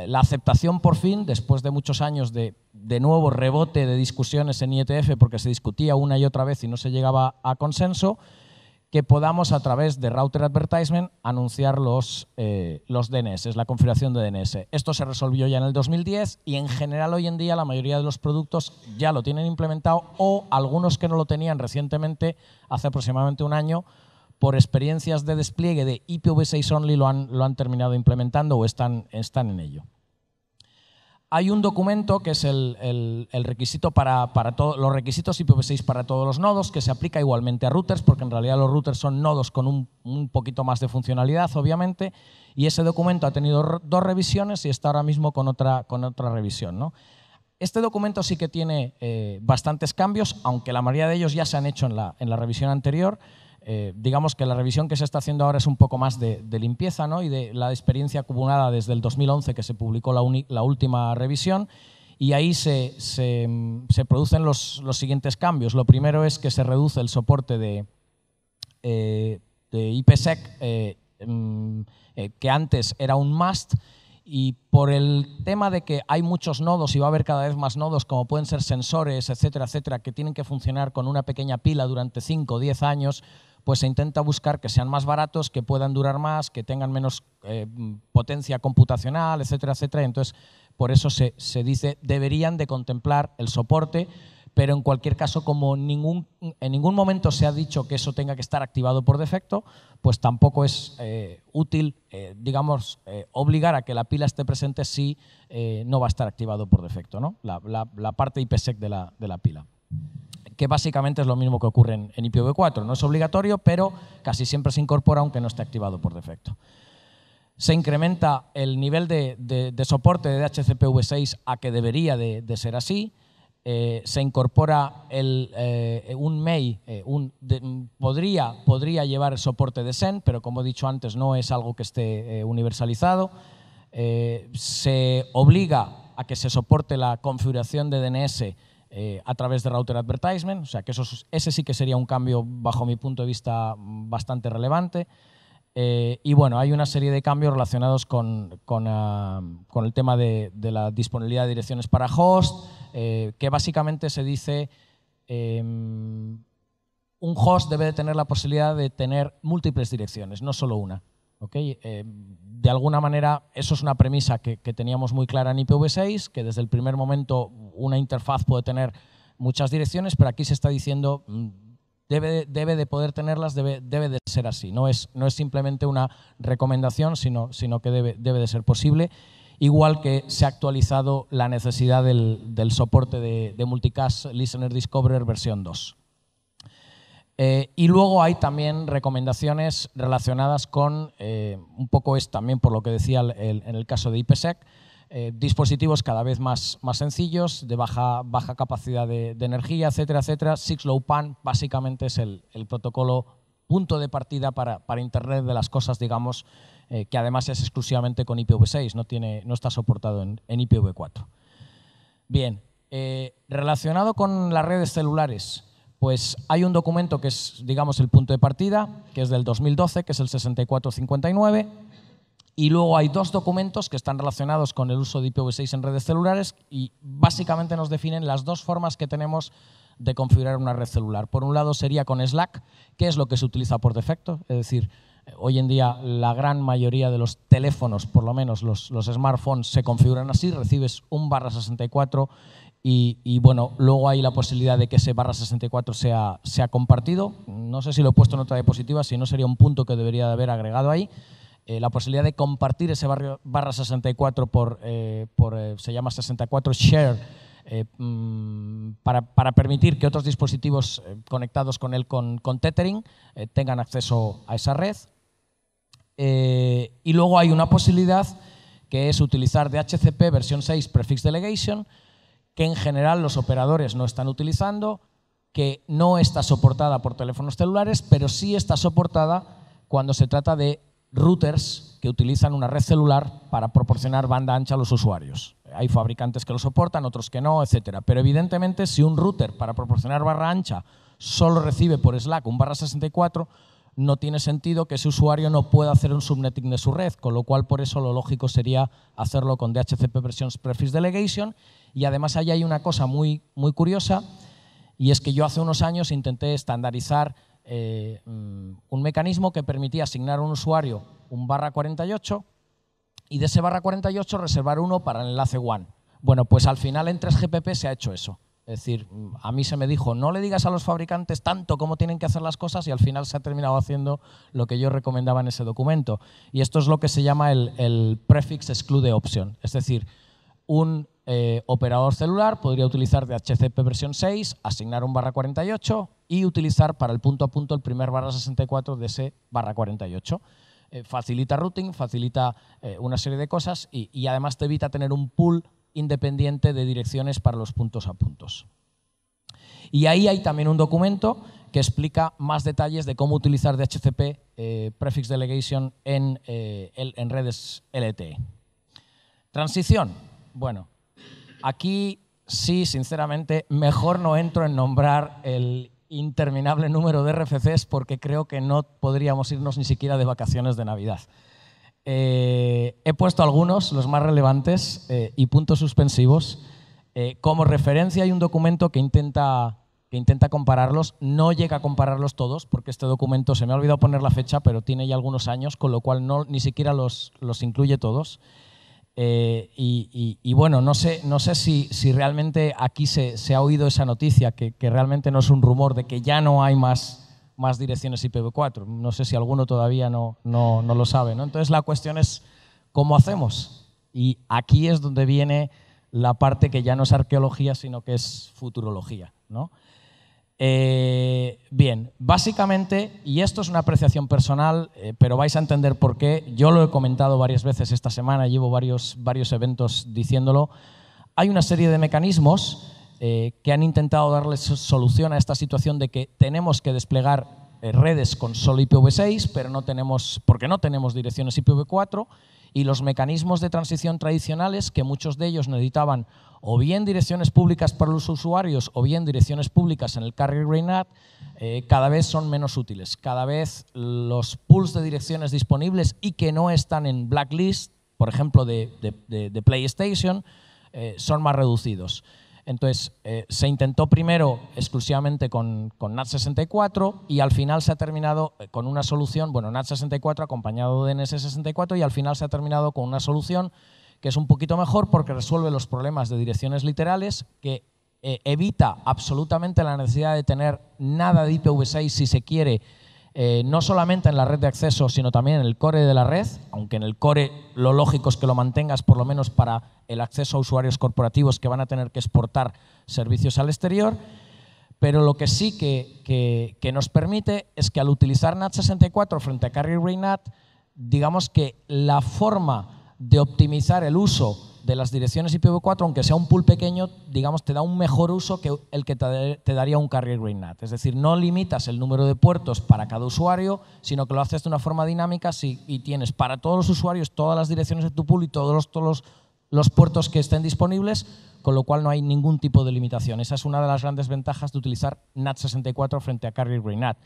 la aceptación por fin, después de muchos años de, de nuevo rebote de discusiones en IETF porque se discutía una y otra vez y no se llegaba a consenso, que podamos a través de Router Advertisement anunciar los, eh, los DNS, la configuración de DNS. Esto se resolvió ya en el 2010 y en general hoy en día la mayoría de los productos ya lo tienen implementado o algunos que no lo tenían recientemente, hace aproximadamente un año, por experiencias de despliegue de IPv6 only lo han, lo han terminado implementando o están, están en ello hay un documento que es el, requisito para, todos los requisitos IPv6 para todos los nodos, que se aplica igualmente a routers, porque en realidad los routers son nodos con un, poquito más de funcionalidad, obviamente, y ese documento ha tenido dos revisiones y está ahora mismo con otra, con otra revisión. Este documento sí que tiene eh, bastantes cambios, aunque la mayoría de ellos ya se han hecho en la, en la revisión anterior, eh, digamos que la revisión que se está haciendo ahora es un poco más de, limpieza ¿no? y de la experiencia acumulada desde el 2011 que se publicó la, última revisión y ahí se, producen los, siguientes cambios. Lo primero es que se reduce el soporte de, eh, de IPsec eh, mm, que antes era un must y por el tema de que hay muchos nodos y va a haber cada vez más nodos, como pueden ser sensores, etcétera, etcétera, que tienen que funcionar con una pequeña pila durante 5 o 10 años, pues se intenta buscar que sean más baratos, que puedan durar más, que tengan menos eh, potencia computacional, etcétera, etcétera. Entonces, por eso se, dice, deberían de contemplar el soporte, pero en cualquier caso, como en ningún momento se ha dicho que eso tenga que estar activado por defecto, pues tampoco es eh, útil, eh, digamos, obligar a que la pila esté presente si no va a estar activado por defecto, ¿no? la, parte IPsec de de la pila que básicamente es lo mismo que ocurre en, IPv4. No es obligatorio, pero casi siempre se incorpora aunque no esté activado por defecto. Se incrementa el nivel de, de soporte de DHCPv6 a que debería de, ser así. Eh, se incorpora eh, un MEI, eh, un, podría, podría, llevar soporte de SEN, pero como he dicho antes, no es algo que esté universalizado. se obliga a que se soporte la configuración de DNS eh, a través de Router Advertisement, o sea que eso, ese sí que sería un cambio bajo mi punto de vista bastante relevante. Eh, y bueno, hay una serie de cambios relacionados con, con, ah, el tema de, la disponibilidad de direcciones para host, eh, que básicamente se dice em, un host debe de tener la posibilidad de tener múltiples direcciones, no solo una. ¿okay? de alguna manera, eso es una premisa que, que, teníamos muy clara en IPv6, que desde el primer momento una interfaz puede tener muchas direcciones, pero aquí se está diciendo mm, debe, debe de poder tenerlas, debe, de ser así. No es, no es simplemente una recomendación, sino, sino que debe, debe de ser posible. Igual que se ha actualizado la necesidad del, soporte de, Multicast Listener Discoverer versión 2. Eh, y luego hay también recomendaciones relacionadas con, eh, un poco es también por lo que decía en el caso de IPSEC, eh, dispositivos cada vez más, más sencillos, de baja, baja capacidad de, energía, energía, etcétera, etcétera. Pan básicamente es el, protocolo punto de partida para, Internet de las cosas, digamos, eh, que además es exclusivamente con IPv6, no, tiene, no está soportado en, IPv4. Bien, eh, relacionado con las redes celulares, pues hay un documento que es, digamos, el punto de partida, que es del 2012, que es el 6459, y luego hay dos documentos que están relacionados con el uso de IPv6 en redes celulares y básicamente nos definen las dos formas que tenemos de configurar una red celular. Por un lado sería con Slack, que es lo que se utiliza por defecto, es decir, hoy en día la gran mayoría de los teléfonos, por lo menos los, smartphones, se configuran así, recibes un barra 64 y, bueno, luego hay la posibilidad de que ese barra 64 sea, sea compartido. No sé si lo he puesto en otra diapositiva, si no sería un punto que debería de haber agregado ahí. Eh, la posibilidad de compartir ese barrio, barra 64 por, eh, eh, se llama 64 share, mm, para, permitir que otros dispositivos conectados con él con, con tethering tengan acceso a esa red. y luego hay una posibilidad que es utilizar DHCP versión 6 prefix delegation, que en general los operadores no están utilizando, que no está soportada por teléfonos celulares, pero sí está soportada cuando se trata de routers que utilizan una red celular para proporcionar banda ancha a los usuarios. Hay fabricantes que lo soportan, otros que no, etc. Pero evidentemente si un router para proporcionar barra ancha solo recibe por Slack un barra 64, no tiene sentido que ese usuario no pueda hacer un subnetting de su red, con lo cual por eso lo lógico sería hacerlo con DHCP Versions Prefix Delegation. Y además ahí hay una cosa muy, muy curiosa, y es que yo hace unos años intenté estandarizar eh, mm, un mecanismo que permitía asignar a un usuario un barra 48 y de ese barra 48 reservar uno para el enlace one. Bueno, pues al final en 3GPP se ha hecho eso. Es decir, mm, a mí se me dijo, no le digas a los fabricantes tanto cómo tienen que hacer las cosas y al final se ha terminado haciendo lo que yo recomendaba en ese documento. Y esto es lo que se llama el, el prefix exclude option. Es decir, un eh, operador celular podría utilizar DHCP versión 6, asignar un barra 48 y utilizar para el punto a punto el primer barra 64 de ese barra 48. Eh, facilita routing, facilita eh, una serie de cosas y, además te evita tener un pool independiente de direcciones para los puntos a puntos. Y ahí hay también un documento que explica más detalles de cómo utilizar DHCP Prefix Delegation en, en redes LTE. Transición. Bueno, aquí sí, sinceramente, mejor no entro en nombrar el interminable número de RFCs porque creo que no podríamos irnos ni siquiera de vacaciones de Navidad. Eh, he puesto algunos, los más relevantes, eh, y puntos suspensivos. Eh, como referencia hay un documento que intenta, que intenta compararlos. No llega a compararlos todos porque este documento se me ha olvidado poner la fecha, pero tiene ya algunos años, con lo cual no, ni siquiera los, los incluye todos. Eh, y, y, bueno, no sé, no sé si, si realmente aquí se, se, ha oído esa noticia, que, que, realmente no es un rumor de que ya no hay más, más direcciones IPv4. No sé si alguno todavía no, no, no lo sabe. ¿no? Entonces la cuestión es cómo hacemos. Y aquí es donde viene la parte que ya no es arqueología, sino que es futurología. ¿no? Eh, bien, básicamente, y esto es una apreciación personal, eh, pero vais a entender por qué, yo lo he comentado varias veces esta semana, llevo varios, varios eventos diciéndolo, hay una serie de mecanismos eh, que han intentado darle solución a esta situación de que tenemos que desplegar redes con solo IPv6, pero no tenemos, porque no tenemos direcciones IPv4, y los mecanismos de transición tradicionales, que muchos de ellos necesitaban o bien direcciones públicas para los usuarios o bien direcciones públicas en el Carrier Green eh, cada vez son menos útiles. Cada vez los pools de direcciones disponibles y que no están en blacklist, por ejemplo, de, PlayStation, eh, son más reducidos. Entonces, eh, se intentó primero exclusivamente con, con NAT64 y al final se ha terminado eh, con una solución, bueno, NAT64 acompañado de NS64 y al final se ha terminado con una solución que es un poquito mejor porque resuelve los problemas de direcciones literales, que eh, evita absolutamente la necesidad de tener nada de IPv6 si se quiere eh, no solamente en la red de acceso, sino también en el core de la red, aunque en el core lo lógico es que lo mantengas por lo menos para el acceso a usuarios corporativos que van a tener que exportar servicios al exterior, pero lo que sí que, nos permite es que al utilizar NAT64 frente a Carrier NAT, digamos que la forma de optimizar el uso de las direcciones IPv4, aunque sea un pool pequeño, digamos, te da un mejor uso que el que te daría un carrier NAT. Es decir, no limitas el número de puertos para cada usuario, sino que lo haces de una forma dinámica y tienes para todos los usuarios todas las direcciones de tu pool y todos los, puertos que estén disponibles, con lo cual no hay ningún tipo de limitación. Esa es una de las grandes ventajas de utilizar NAT64 frente a carrier Green NAT.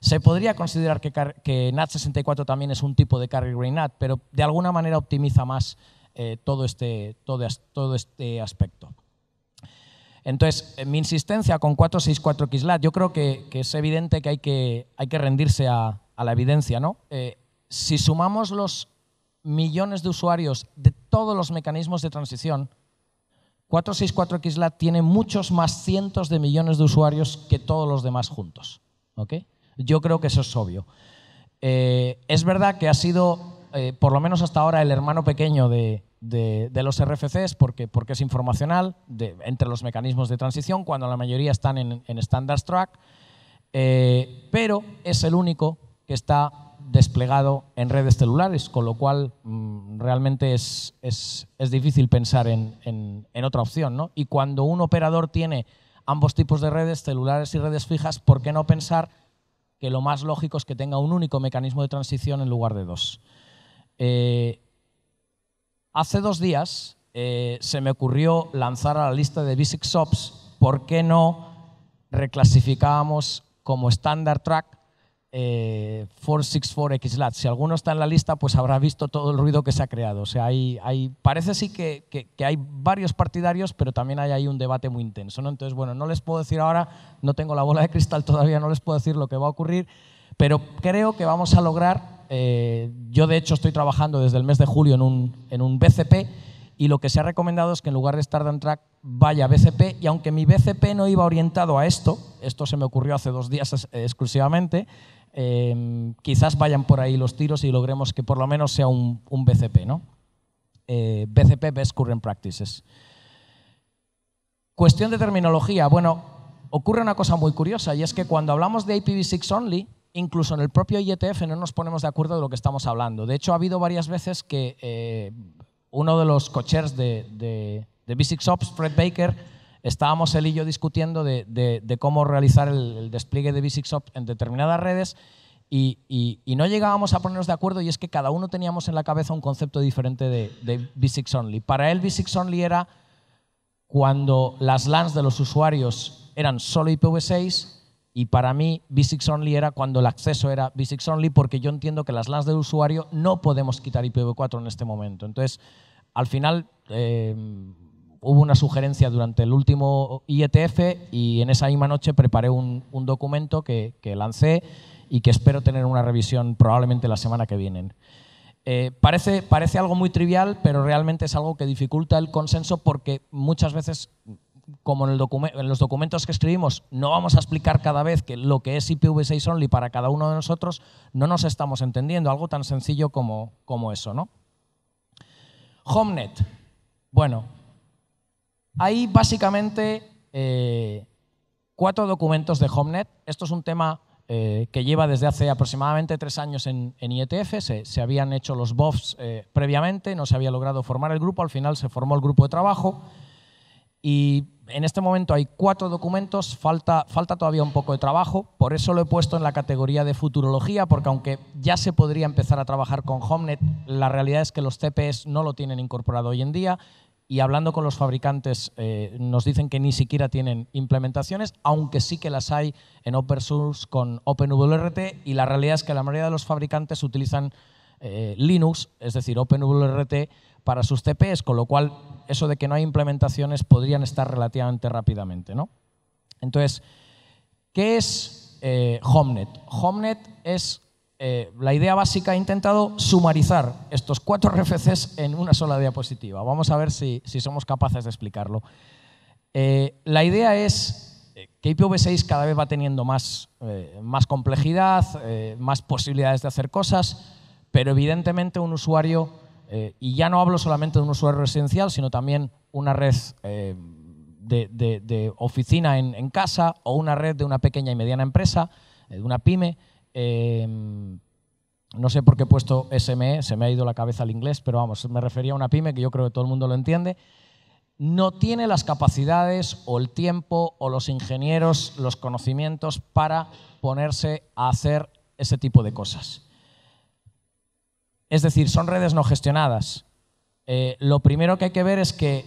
Se podría considerar que, NAT64 también es un tipo de carrier NAT, pero de alguna manera optimiza más eh, todo, este, todo, este aspecto. Entonces, eh, mi insistencia con 464 xlat yo creo que, es evidente que hay que, hay que rendirse a, la evidencia. ¿no? Eh, si sumamos los millones de usuarios de todos los mecanismos de transición, 464 xlat tiene muchos más cientos de millones de usuarios que todos los demás juntos. Yo creo que eso es obvio. es verdad que ha sido eh, por lo menos hasta ahora, el hermano pequeño de, los RFCs porque, es informacional entre los mecanismos de transición, cuando la mayoría están en, en Standard Track, eh, pero es el único que está desplegado en redes celulares, con lo cual mm, realmente es, difícil pensar en, en otra opción. ¿no? Y cuando un operador tiene ambos tipos de redes, celulares y redes fijas, ¿por qué no pensar que lo más lógico es que tenga un único mecanismo de transición en lugar de dos? Eh, hace dos días eh, se me ocurrió lanzar a la lista de V6 Shops por qué no reclasificábamos como Standard Track 464 eh, xlat Si alguno está en la lista, pues habrá visto todo el ruido que se ha creado. O sea, hay, parece sí que, hay varios partidarios, pero también hay ahí un debate muy intenso. Entonces, bueno, no les puedo decir ahora, no tengo la bola de cristal todavía, no les puedo decir lo que va a ocurrir, pero creo que vamos a lograr eh, yo de hecho estoy trabajando desde el mes de julio en un, BCP y lo que se ha recomendado es que en lugar de estar and Track vaya BCP y aunque mi BCP no iba orientado a esto, esto se me ocurrió hace dos días exclusivamente, em, quizás vayan por ahí los tiros y logremos que por lo menos sea un, BCP, ¿no? Eh, BCP, Best Current Practices. Cuestión de terminología. Bueno, ocurre una cosa muy curiosa y es que cuando hablamos de IPv6 only, incluso en el propio IETF no nos ponemos de acuerdo de lo que estamos hablando. De hecho, ha habido varias veces que eh, uno de los cochers de, de, Ops, Fred Baker, estábamos él y yo discutiendo de, cómo realizar el, despliegue de b Ops en determinadas redes y, no llegábamos a ponernos de acuerdo y es que cada uno teníamos en la cabeza un concepto diferente de, de Only. Para él b Only era cuando las LANs de los usuarios eran solo IPv6 y para mí, V6 Only era cuando el acceso era V6 Only, porque yo entiendo que las LANs del usuario no podemos quitar IPv4 en este momento. Entonces, al final, eh, hubo una sugerencia durante el último IETF y en esa misma noche preparé un, documento que, lancé y que espero tener una revisión probablemente la semana que viene. Eh, parece, parece algo muy trivial, pero realmente es algo que dificulta el consenso porque muchas veces como en, los documentos que escribimos, no vamos a explicar cada vez que lo que es IPv6 only para cada uno de nosotros, no nos estamos entendiendo. Algo tan sencillo como, como eso, ¿no? HomeNet. Bueno, hay básicamente eh, cuatro documentos de HomeNet. Esto es un tema eh, que lleva desde hace aproximadamente tres años en, IETF. Se, habían hecho los BOFs eh, previamente, no se había logrado formar el grupo, al final se formó el grupo de trabajo. Y en este momento hay cuatro documentos, falta, todavía un poco de trabajo, por eso lo he puesto en la categoría de futurología, porque aunque ya se podría empezar a trabajar con HomeNet, la realidad es que los CPS no lo tienen incorporado hoy en día y hablando con los fabricantes eh, nos dicen que ni siquiera tienen implementaciones, aunque sí que las hay en open source con OpenWRT y la realidad es que la mayoría de los fabricantes utilizan eh, Linux, es decir, OpenWRT, para sus TPs, con lo cual eso de que no hay implementaciones podrían estar relativamente rápidamente. ¿no? Entonces, ¿qué es eh, HomeNet? HomeNet es eh, la idea básica, he intentado sumarizar estos cuatro RFCs en una sola diapositiva. Vamos a ver si, somos capaces de explicarlo. Eh, la idea es que IPv6 cada vez va teniendo más, más complejidad, más posibilidades de hacer cosas, pero evidentemente un usuario eh, y ya no hablo solamente de un usuario residencial, sino también una red eh, de, oficina en, casa o una red de una pequeña y mediana empresa, eh, de una pyme. Em, no sé por qué he puesto SME, se me ha ido la cabeza al inglés, pero vamos, me refería a una pyme que yo creo que todo el mundo lo entiende. No tiene las capacidades o el tiempo o los ingenieros, los conocimientos para ponerse a hacer ese tipo de cosas. Es decir, son redes no gestionadas. Eh, lo primero que hay que ver es que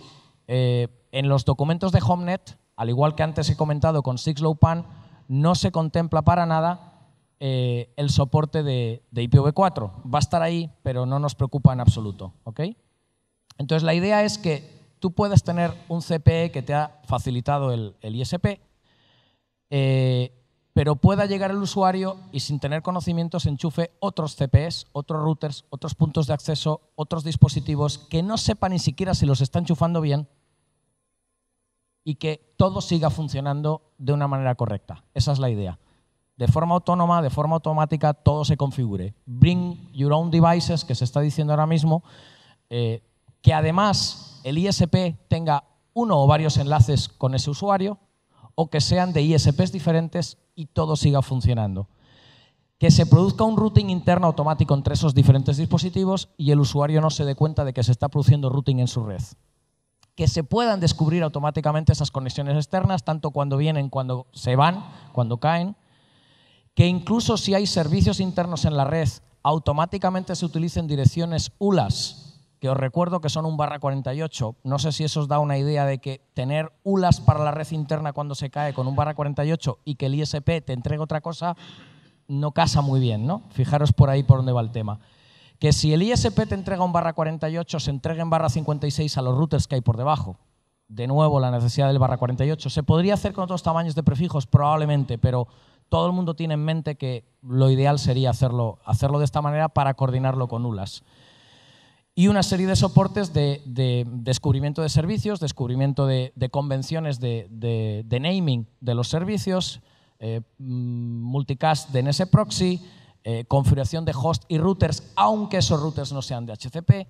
eh, en los documentos de HomeNet, al igual que antes he comentado con Sixlowpan, no se contempla para nada eh, el soporte de, IPv4. Va a estar ahí, pero no nos preocupa en absoluto. Entonces, la idea es que tú puedes tener un CPE que te ha facilitado el, ISP pero pueda llegar el usuario y sin tener conocimientos enchufe otros CPS, otros routers, otros puntos de acceso, otros dispositivos que no sepa ni siquiera si los está enchufando bien y que todo siga funcionando de una manera correcta. Esa es la idea. De forma autónoma, de forma automática, todo se configure. Bring your own devices, que se está diciendo ahora mismo, eh, que además el ISP tenga uno o varios enlaces con ese usuario, o que sean de ISPs diferentes y todo siga funcionando. Que se produzca un routing interno automático entre esos diferentes dispositivos y el usuario no se dé cuenta de que se está produciendo routing en su red. Que se puedan descubrir automáticamente esas conexiones externas, tanto cuando vienen, cuando se van, cuando caen. Que incluso si hay servicios internos en la red, automáticamente se utilicen direcciones ULAs que os recuerdo que son un barra 48. No sé si eso os da una idea de que tener ULAS para la red interna cuando se cae con un barra 48 y que el ISP te entregue otra cosa, no casa muy bien, ¿no? Fijaros por ahí por dónde va el tema. Que si el ISP te entrega un barra 48, se entregue en barra 56 a los routers que hay por debajo. De nuevo, la necesidad del barra 48. ¿Se podría hacer con otros tamaños de prefijos? Probablemente, pero todo el mundo tiene en mente que lo ideal sería hacerlo, hacerlo de esta manera para coordinarlo con ULAS y una serie de soportes de, descubrimiento de servicios, descubrimiento de, convenciones de, naming de los servicios, eh, mm, multicast de NS proxy, eh, configuración de host y routers, aunque esos routers no sean de HCP,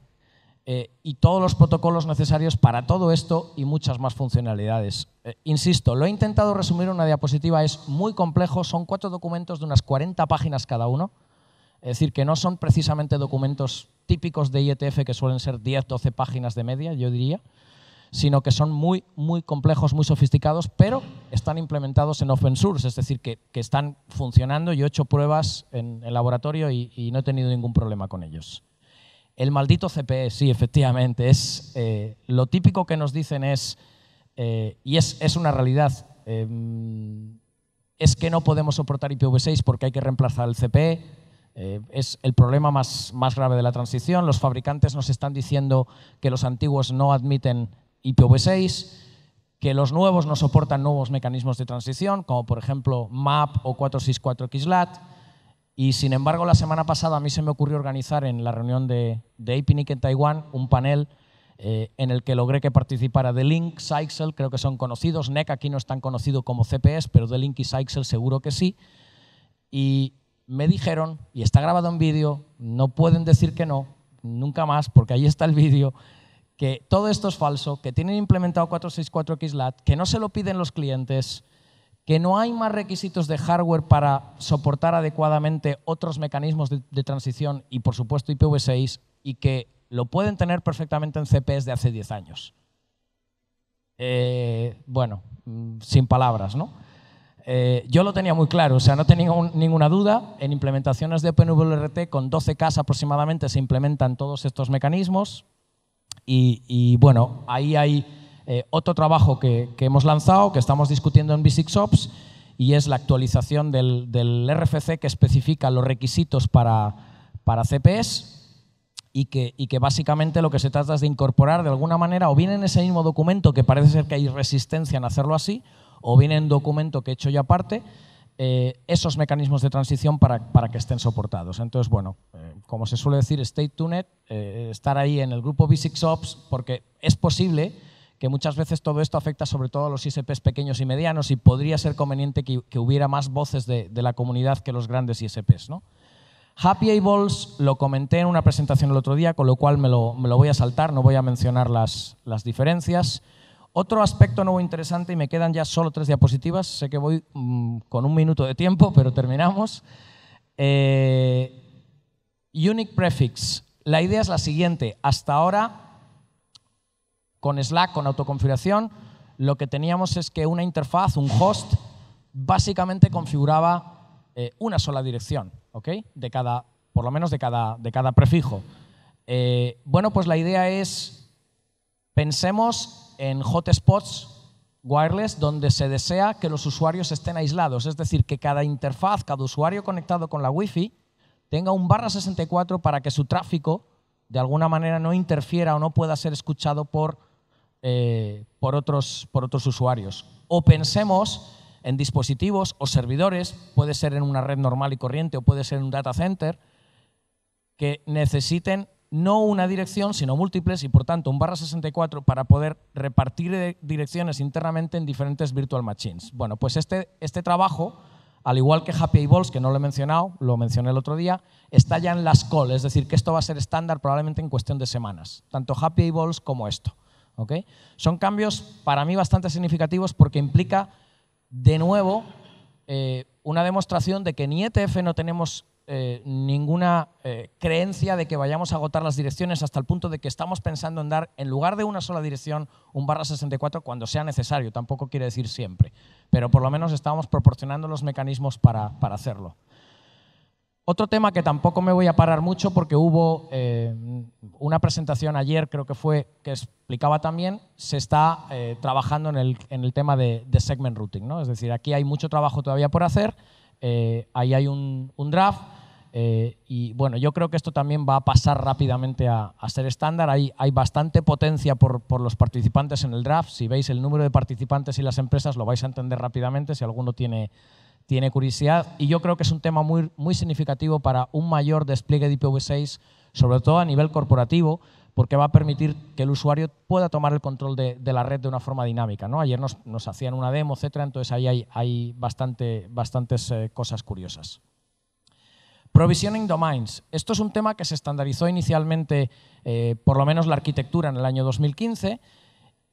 eh, y todos los protocolos necesarios para todo esto y muchas más funcionalidades. insisto, lo he intentado resumir en una diapositiva, es muy complejo, son cuatro documentos de unas 40 páginas cada uno. Es decir, que no son precisamente documentos típicos de IETF que suelen ser 10, 12 páginas de media, yo diría, sino que son muy, muy complejos, muy sofisticados, pero están implementados en open source, es decir, que, están funcionando. Yo he hecho pruebas en el laboratorio y, no he tenido ningún problema con ellos. El maldito CPE, sí, efectivamente, es eh, lo típico que nos dicen es, eh, y es, una realidad, em, es que no podemos soportar IPv6 porque hay que reemplazar el CPE, eh, es el problema más, grave de la transición. Los fabricantes nos están diciendo que los antiguos no admiten IPv6, que los nuevos no soportan nuevos mecanismos de transición, como por ejemplo MAP o 464XLAT. Y sin embargo, la semana pasada a mí se me ocurrió organizar en la reunión de, de APNIC en Taiwán un panel eh, en el que logré que participara The Link, Syxel, creo que son conocidos. NEC aquí no están tan conocido como CPS, pero The Link y Syxel seguro que sí. Y, me dijeron, y está grabado en vídeo, no pueden decir que no, nunca más, porque ahí está el vídeo, que todo esto es falso, que tienen implementado 464XLAT, que no se lo piden los clientes, que no hay más requisitos de hardware para soportar adecuadamente otros mecanismos de, transición y, por supuesto, IPv6, y que lo pueden tener perfectamente en CPs de hace 10 años. Eh, bueno, mm, sin palabras, ¿no? Eh, yo lo tenía muy claro, o sea, no tenía ninguna duda. En implementaciones de OpenWRT con 12K aproximadamente se implementan todos estos mecanismos. Y, bueno, ahí hay eh, otro trabajo que, hemos lanzado, que estamos discutiendo en B6Ops, y es la actualización del, del RFC que especifica los requisitos para, para CPS. Y que, y que, básicamente lo que se trata es de incorporar de alguna manera, o bien en ese mismo documento, que parece ser que hay resistencia en hacerlo así, o bien en documento que he hecho yo aparte, eh, esos mecanismos de transición para, que estén soportados. Entonces, bueno, eh, como se suele decir, stay tuned, eh, estar ahí en el grupo B6Ops, porque es posible que muchas veces todo esto afecta sobre todo a los ISPs pequeños y medianos y podría ser conveniente que, hubiera más voces de, la comunidad que los grandes ISPs. ¿no? Happy Ables, lo comenté en una presentación el otro día, con lo cual me lo, voy a saltar, no voy a mencionar las, las diferencias. Otro aspecto nuevo interesante, y me quedan ya solo tres diapositivas, sé que voy mm, con un minuto de tiempo, pero terminamos. Eh, unique prefix. La idea es la siguiente. Hasta ahora, con Slack, con autoconfiguración, lo que teníamos es que una interfaz, un host, básicamente configuraba eh, una sola dirección, ¿ok? De cada, por lo menos de cada, de cada prefijo. Eh, bueno, pues la idea es, pensemos en hotspots wireless donde se desea que los usuarios estén aislados, es decir, que cada interfaz, cada usuario conectado con la Wi-Fi tenga un barra 64 para que su tráfico de alguna manera no interfiera o no pueda ser escuchado por, eh, por, otros, por otros usuarios. O pensemos en dispositivos o servidores, puede ser en una red normal y corriente o puede ser en un data center, que necesiten no una dirección, sino múltiples y por tanto un barra 64 para poder repartir eh, direcciones internamente en diferentes virtual machines. Bueno, pues este, este trabajo, al igual que Happy balls que no lo he mencionado, lo mencioné el otro día, está ya en las call, es decir, que esto va a ser estándar probablemente en cuestión de semanas, tanto Happy balls como esto. Son cambios para mí bastante significativos porque implica, de nuevo, eh, una demostración de que ni ETF no tenemos eh, ninguna eh, creencia de que vayamos a agotar las direcciones hasta el punto de que estamos pensando en dar, en lugar de una sola dirección, un barra 64 cuando sea necesario. Tampoco quiere decir siempre, pero por lo menos estamos proporcionando los mecanismos para, hacerlo. Otro tema que tampoco me voy a parar mucho porque hubo eh, una presentación ayer, creo que fue, que explicaba también, se está trabajando en el, tema de, segment routing. ¿no? Es decir, aquí hay mucho trabajo todavía por hacer, ahí hay un, un draft eh, y bueno, yo creo que esto también va a pasar rápidamente a, ser estándar. Hay, hay bastante potencia por, los participantes en el draft. Si veis el número de participantes y las empresas, lo vais a entender rápidamente si alguno tiene, curiosidad. Y yo creo que es un tema muy, significativo para un mayor despliegue de IPv6, sobre todo a nivel corporativo, porque va a permitir que el usuario pueda tomar el control de, la red de una forma dinámica. Ayer nos, hacían una demo, etcétera, entonces ahí hay, bastante, bastantes eh, cosas curiosas. Provisioning domains. Esto es un tema que se estandarizó inicialmente, eh, por lo menos la arquitectura, en el año 2015,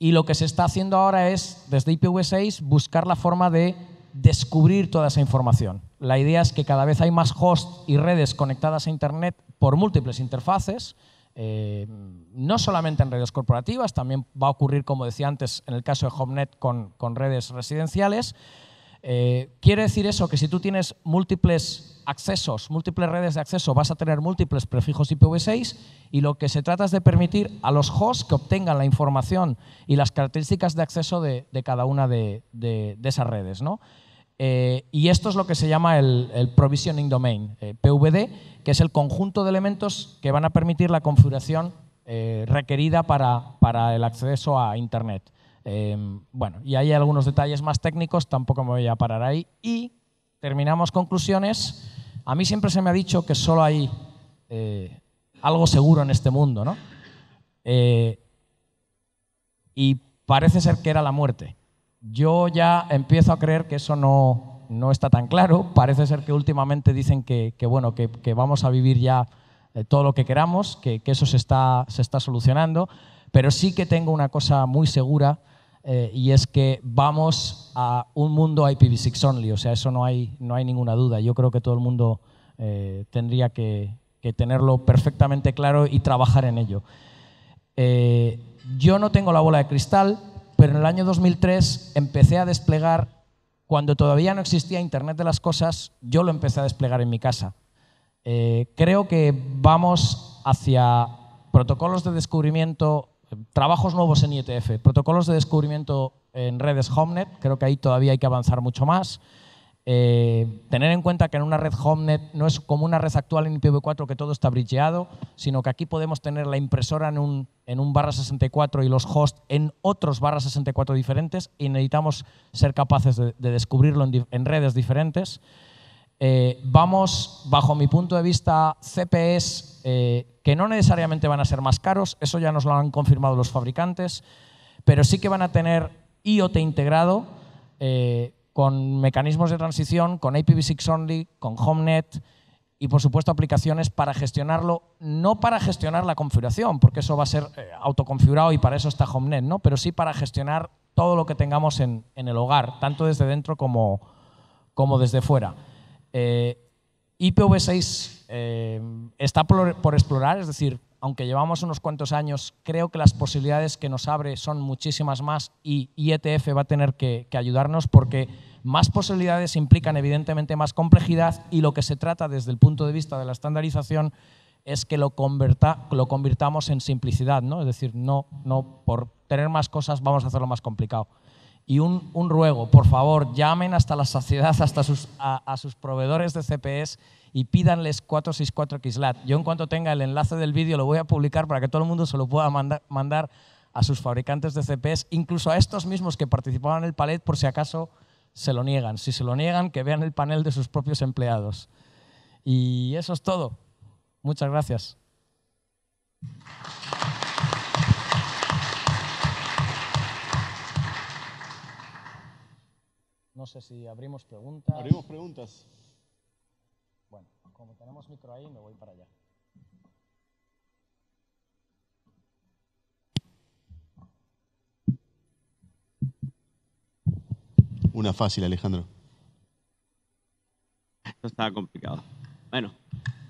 y lo que se está haciendo ahora es, desde IPv6, buscar la forma de descubrir toda esa información. La idea es que cada vez hay más hosts y redes conectadas a Internet por múltiples interfaces, eh, no solamente en redes corporativas, también va a ocurrir, como decía antes, en el caso de HomeNet con, con redes residenciales, eh, quiere decir eso que si tú tienes múltiples accesos, múltiples redes de acceso, vas a tener múltiples prefijos IPv6 y lo que se trata es de permitir a los hosts que obtengan la información y las características de acceso de, cada una de, esas redes. Eh, y esto es lo que se llama el, Provisioning Domain, eh, PVD, que es el conjunto de elementos que van a permitir la configuración requerida para el acceso a Internet. Em, bueno, y hay algunos detalles más técnicos, tampoco me voy a parar ahí. Y terminamos conclusiones. A mí siempre se me ha dicho que solo hay eh, algo seguro en este mundo, ¿no? Eh, y parece ser que era la muerte. Yo ya empiezo a creer que eso no, está tan claro. Parece ser que últimamente dicen que, bueno, que, vamos a vivir ya eh, todo lo que queramos, que, eso se está, se está solucionando. Pero sí que tengo una cosa muy segura eh, y es que vamos a un mundo IPv6 only, o sea, eso no hay, no hay ninguna duda. Yo creo que todo el mundo eh, tendría que, tenerlo perfectamente claro y trabajar en ello. Eh, yo no tengo la bola de cristal, pero en el año 2003 empecé a desplegar, cuando todavía no existía Internet de las Cosas, yo lo empecé a desplegar en mi casa. creo que vamos hacia protocolos de descubrimiento Trabajos nuevos en IETF, protocolos de descubrimiento en redes HomeNet, creo que ahí todavía hay que avanzar mucho más. Eh, tener en cuenta que en una red HomeNet no es como una red actual en IPv4 que todo está bridgeado, sino que aquí podemos tener la impresora en un, en un barra 64 y los hosts en otros barra 64 diferentes y necesitamos ser capaces de, descubrirlo en, redes diferentes. Eh, vamos, bajo mi punto de vista, CPS eh, que no necesariamente van a ser más caros, eso ya nos lo han confirmado los fabricantes, pero sí que van a tener IoT integrado eh, con mecanismos de transición, con IPv6 only, con HomeNet y por supuesto aplicaciones para gestionarlo, no para gestionar la configuración, porque eso va a ser eh, autoconfigurado y para eso está HomeNet, ¿no? pero sí para gestionar todo lo que tengamos en, el hogar, tanto desde dentro como, desde fuera. IPv6 eh, está por, explorar, es decir, aunque llevamos unos cuantos años, creo que las posibilidades que nos abre son muchísimas más y IETF va a tener que, ayudarnos porque más posibilidades implican evidentemente más complejidad y lo que se trata desde el punto de vista de la estandarización es que lo, lo convirtamos en simplicidad, ¿no? es decir, no, no por tener más cosas vamos a hacerlo más complicado. Y un, ruego, por favor, llamen hasta la sociedad, hasta sus, a, sus proveedores de CPS y pídanles 464 XLAT. Yo en cuanto tenga el enlace del vídeo lo voy a publicar para que todo el mundo se lo pueda mandar a sus fabricantes de CPS, incluso a estos mismos que participaban en el palet por si acaso se lo niegan. Si se lo niegan, que vean el panel de sus propios empleados. Y eso es todo. Muchas gracias. No sé si abrimos preguntas. Abrimos preguntas. Bueno, como tenemos micro ahí, me voy para allá. Una fácil, Alejandro. Esto está complicado. Bueno,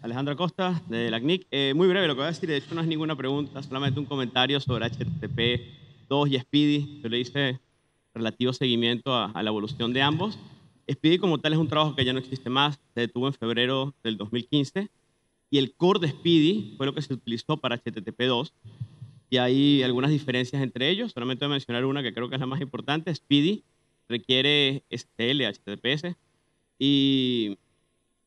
Alejandro Costa, de la CNIC. Eh, muy breve, lo que voy a decir, de hecho, no es ninguna pregunta, solamente un comentario sobre HTTP 2 y Speedy. Yo le hice relativo seguimiento a, la evolución de ambos. Speedy como tal es un trabajo que ya no existe más, se detuvo en febrero del 2015 y el core de Speedy fue lo que se utilizó para HTTP2 y hay algunas diferencias entre ellos, solamente voy a mencionar una que creo que es la más importante, Speedy requiere STL, HTTPS y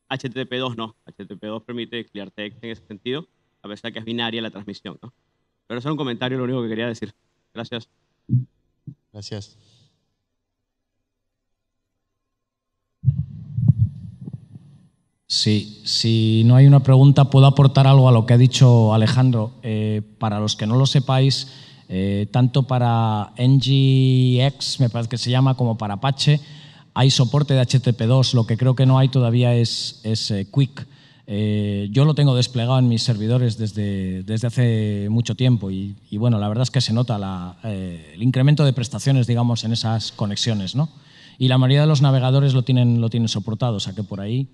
HTTP2 no, HTTP2 permite clear text en ese sentido, a pesar que es binaria la transmisión, Pero eso es un comentario, lo único que quería decir. Gracias. Gracias. Sí, si no hay una pregunta, puedo aportar algo a lo que ha dicho Alejandro. Eh, para los que no lo sepáis, eh, tanto para NGX, me parece que se llama, como para Apache, hay soporte de HTTP2. Lo que creo que no hay todavía es, QUIC. Eh, Quick. yo lo tengo desplegado en mis servidores desde, desde hace mucho tiempo y, bueno, la verdad es que se nota el incremento de prestaciones, digamos, en esas conexiones, ¿no? Y la mayoría de los navegadores lo tienen, lo tienen soportado, o sea que por ahí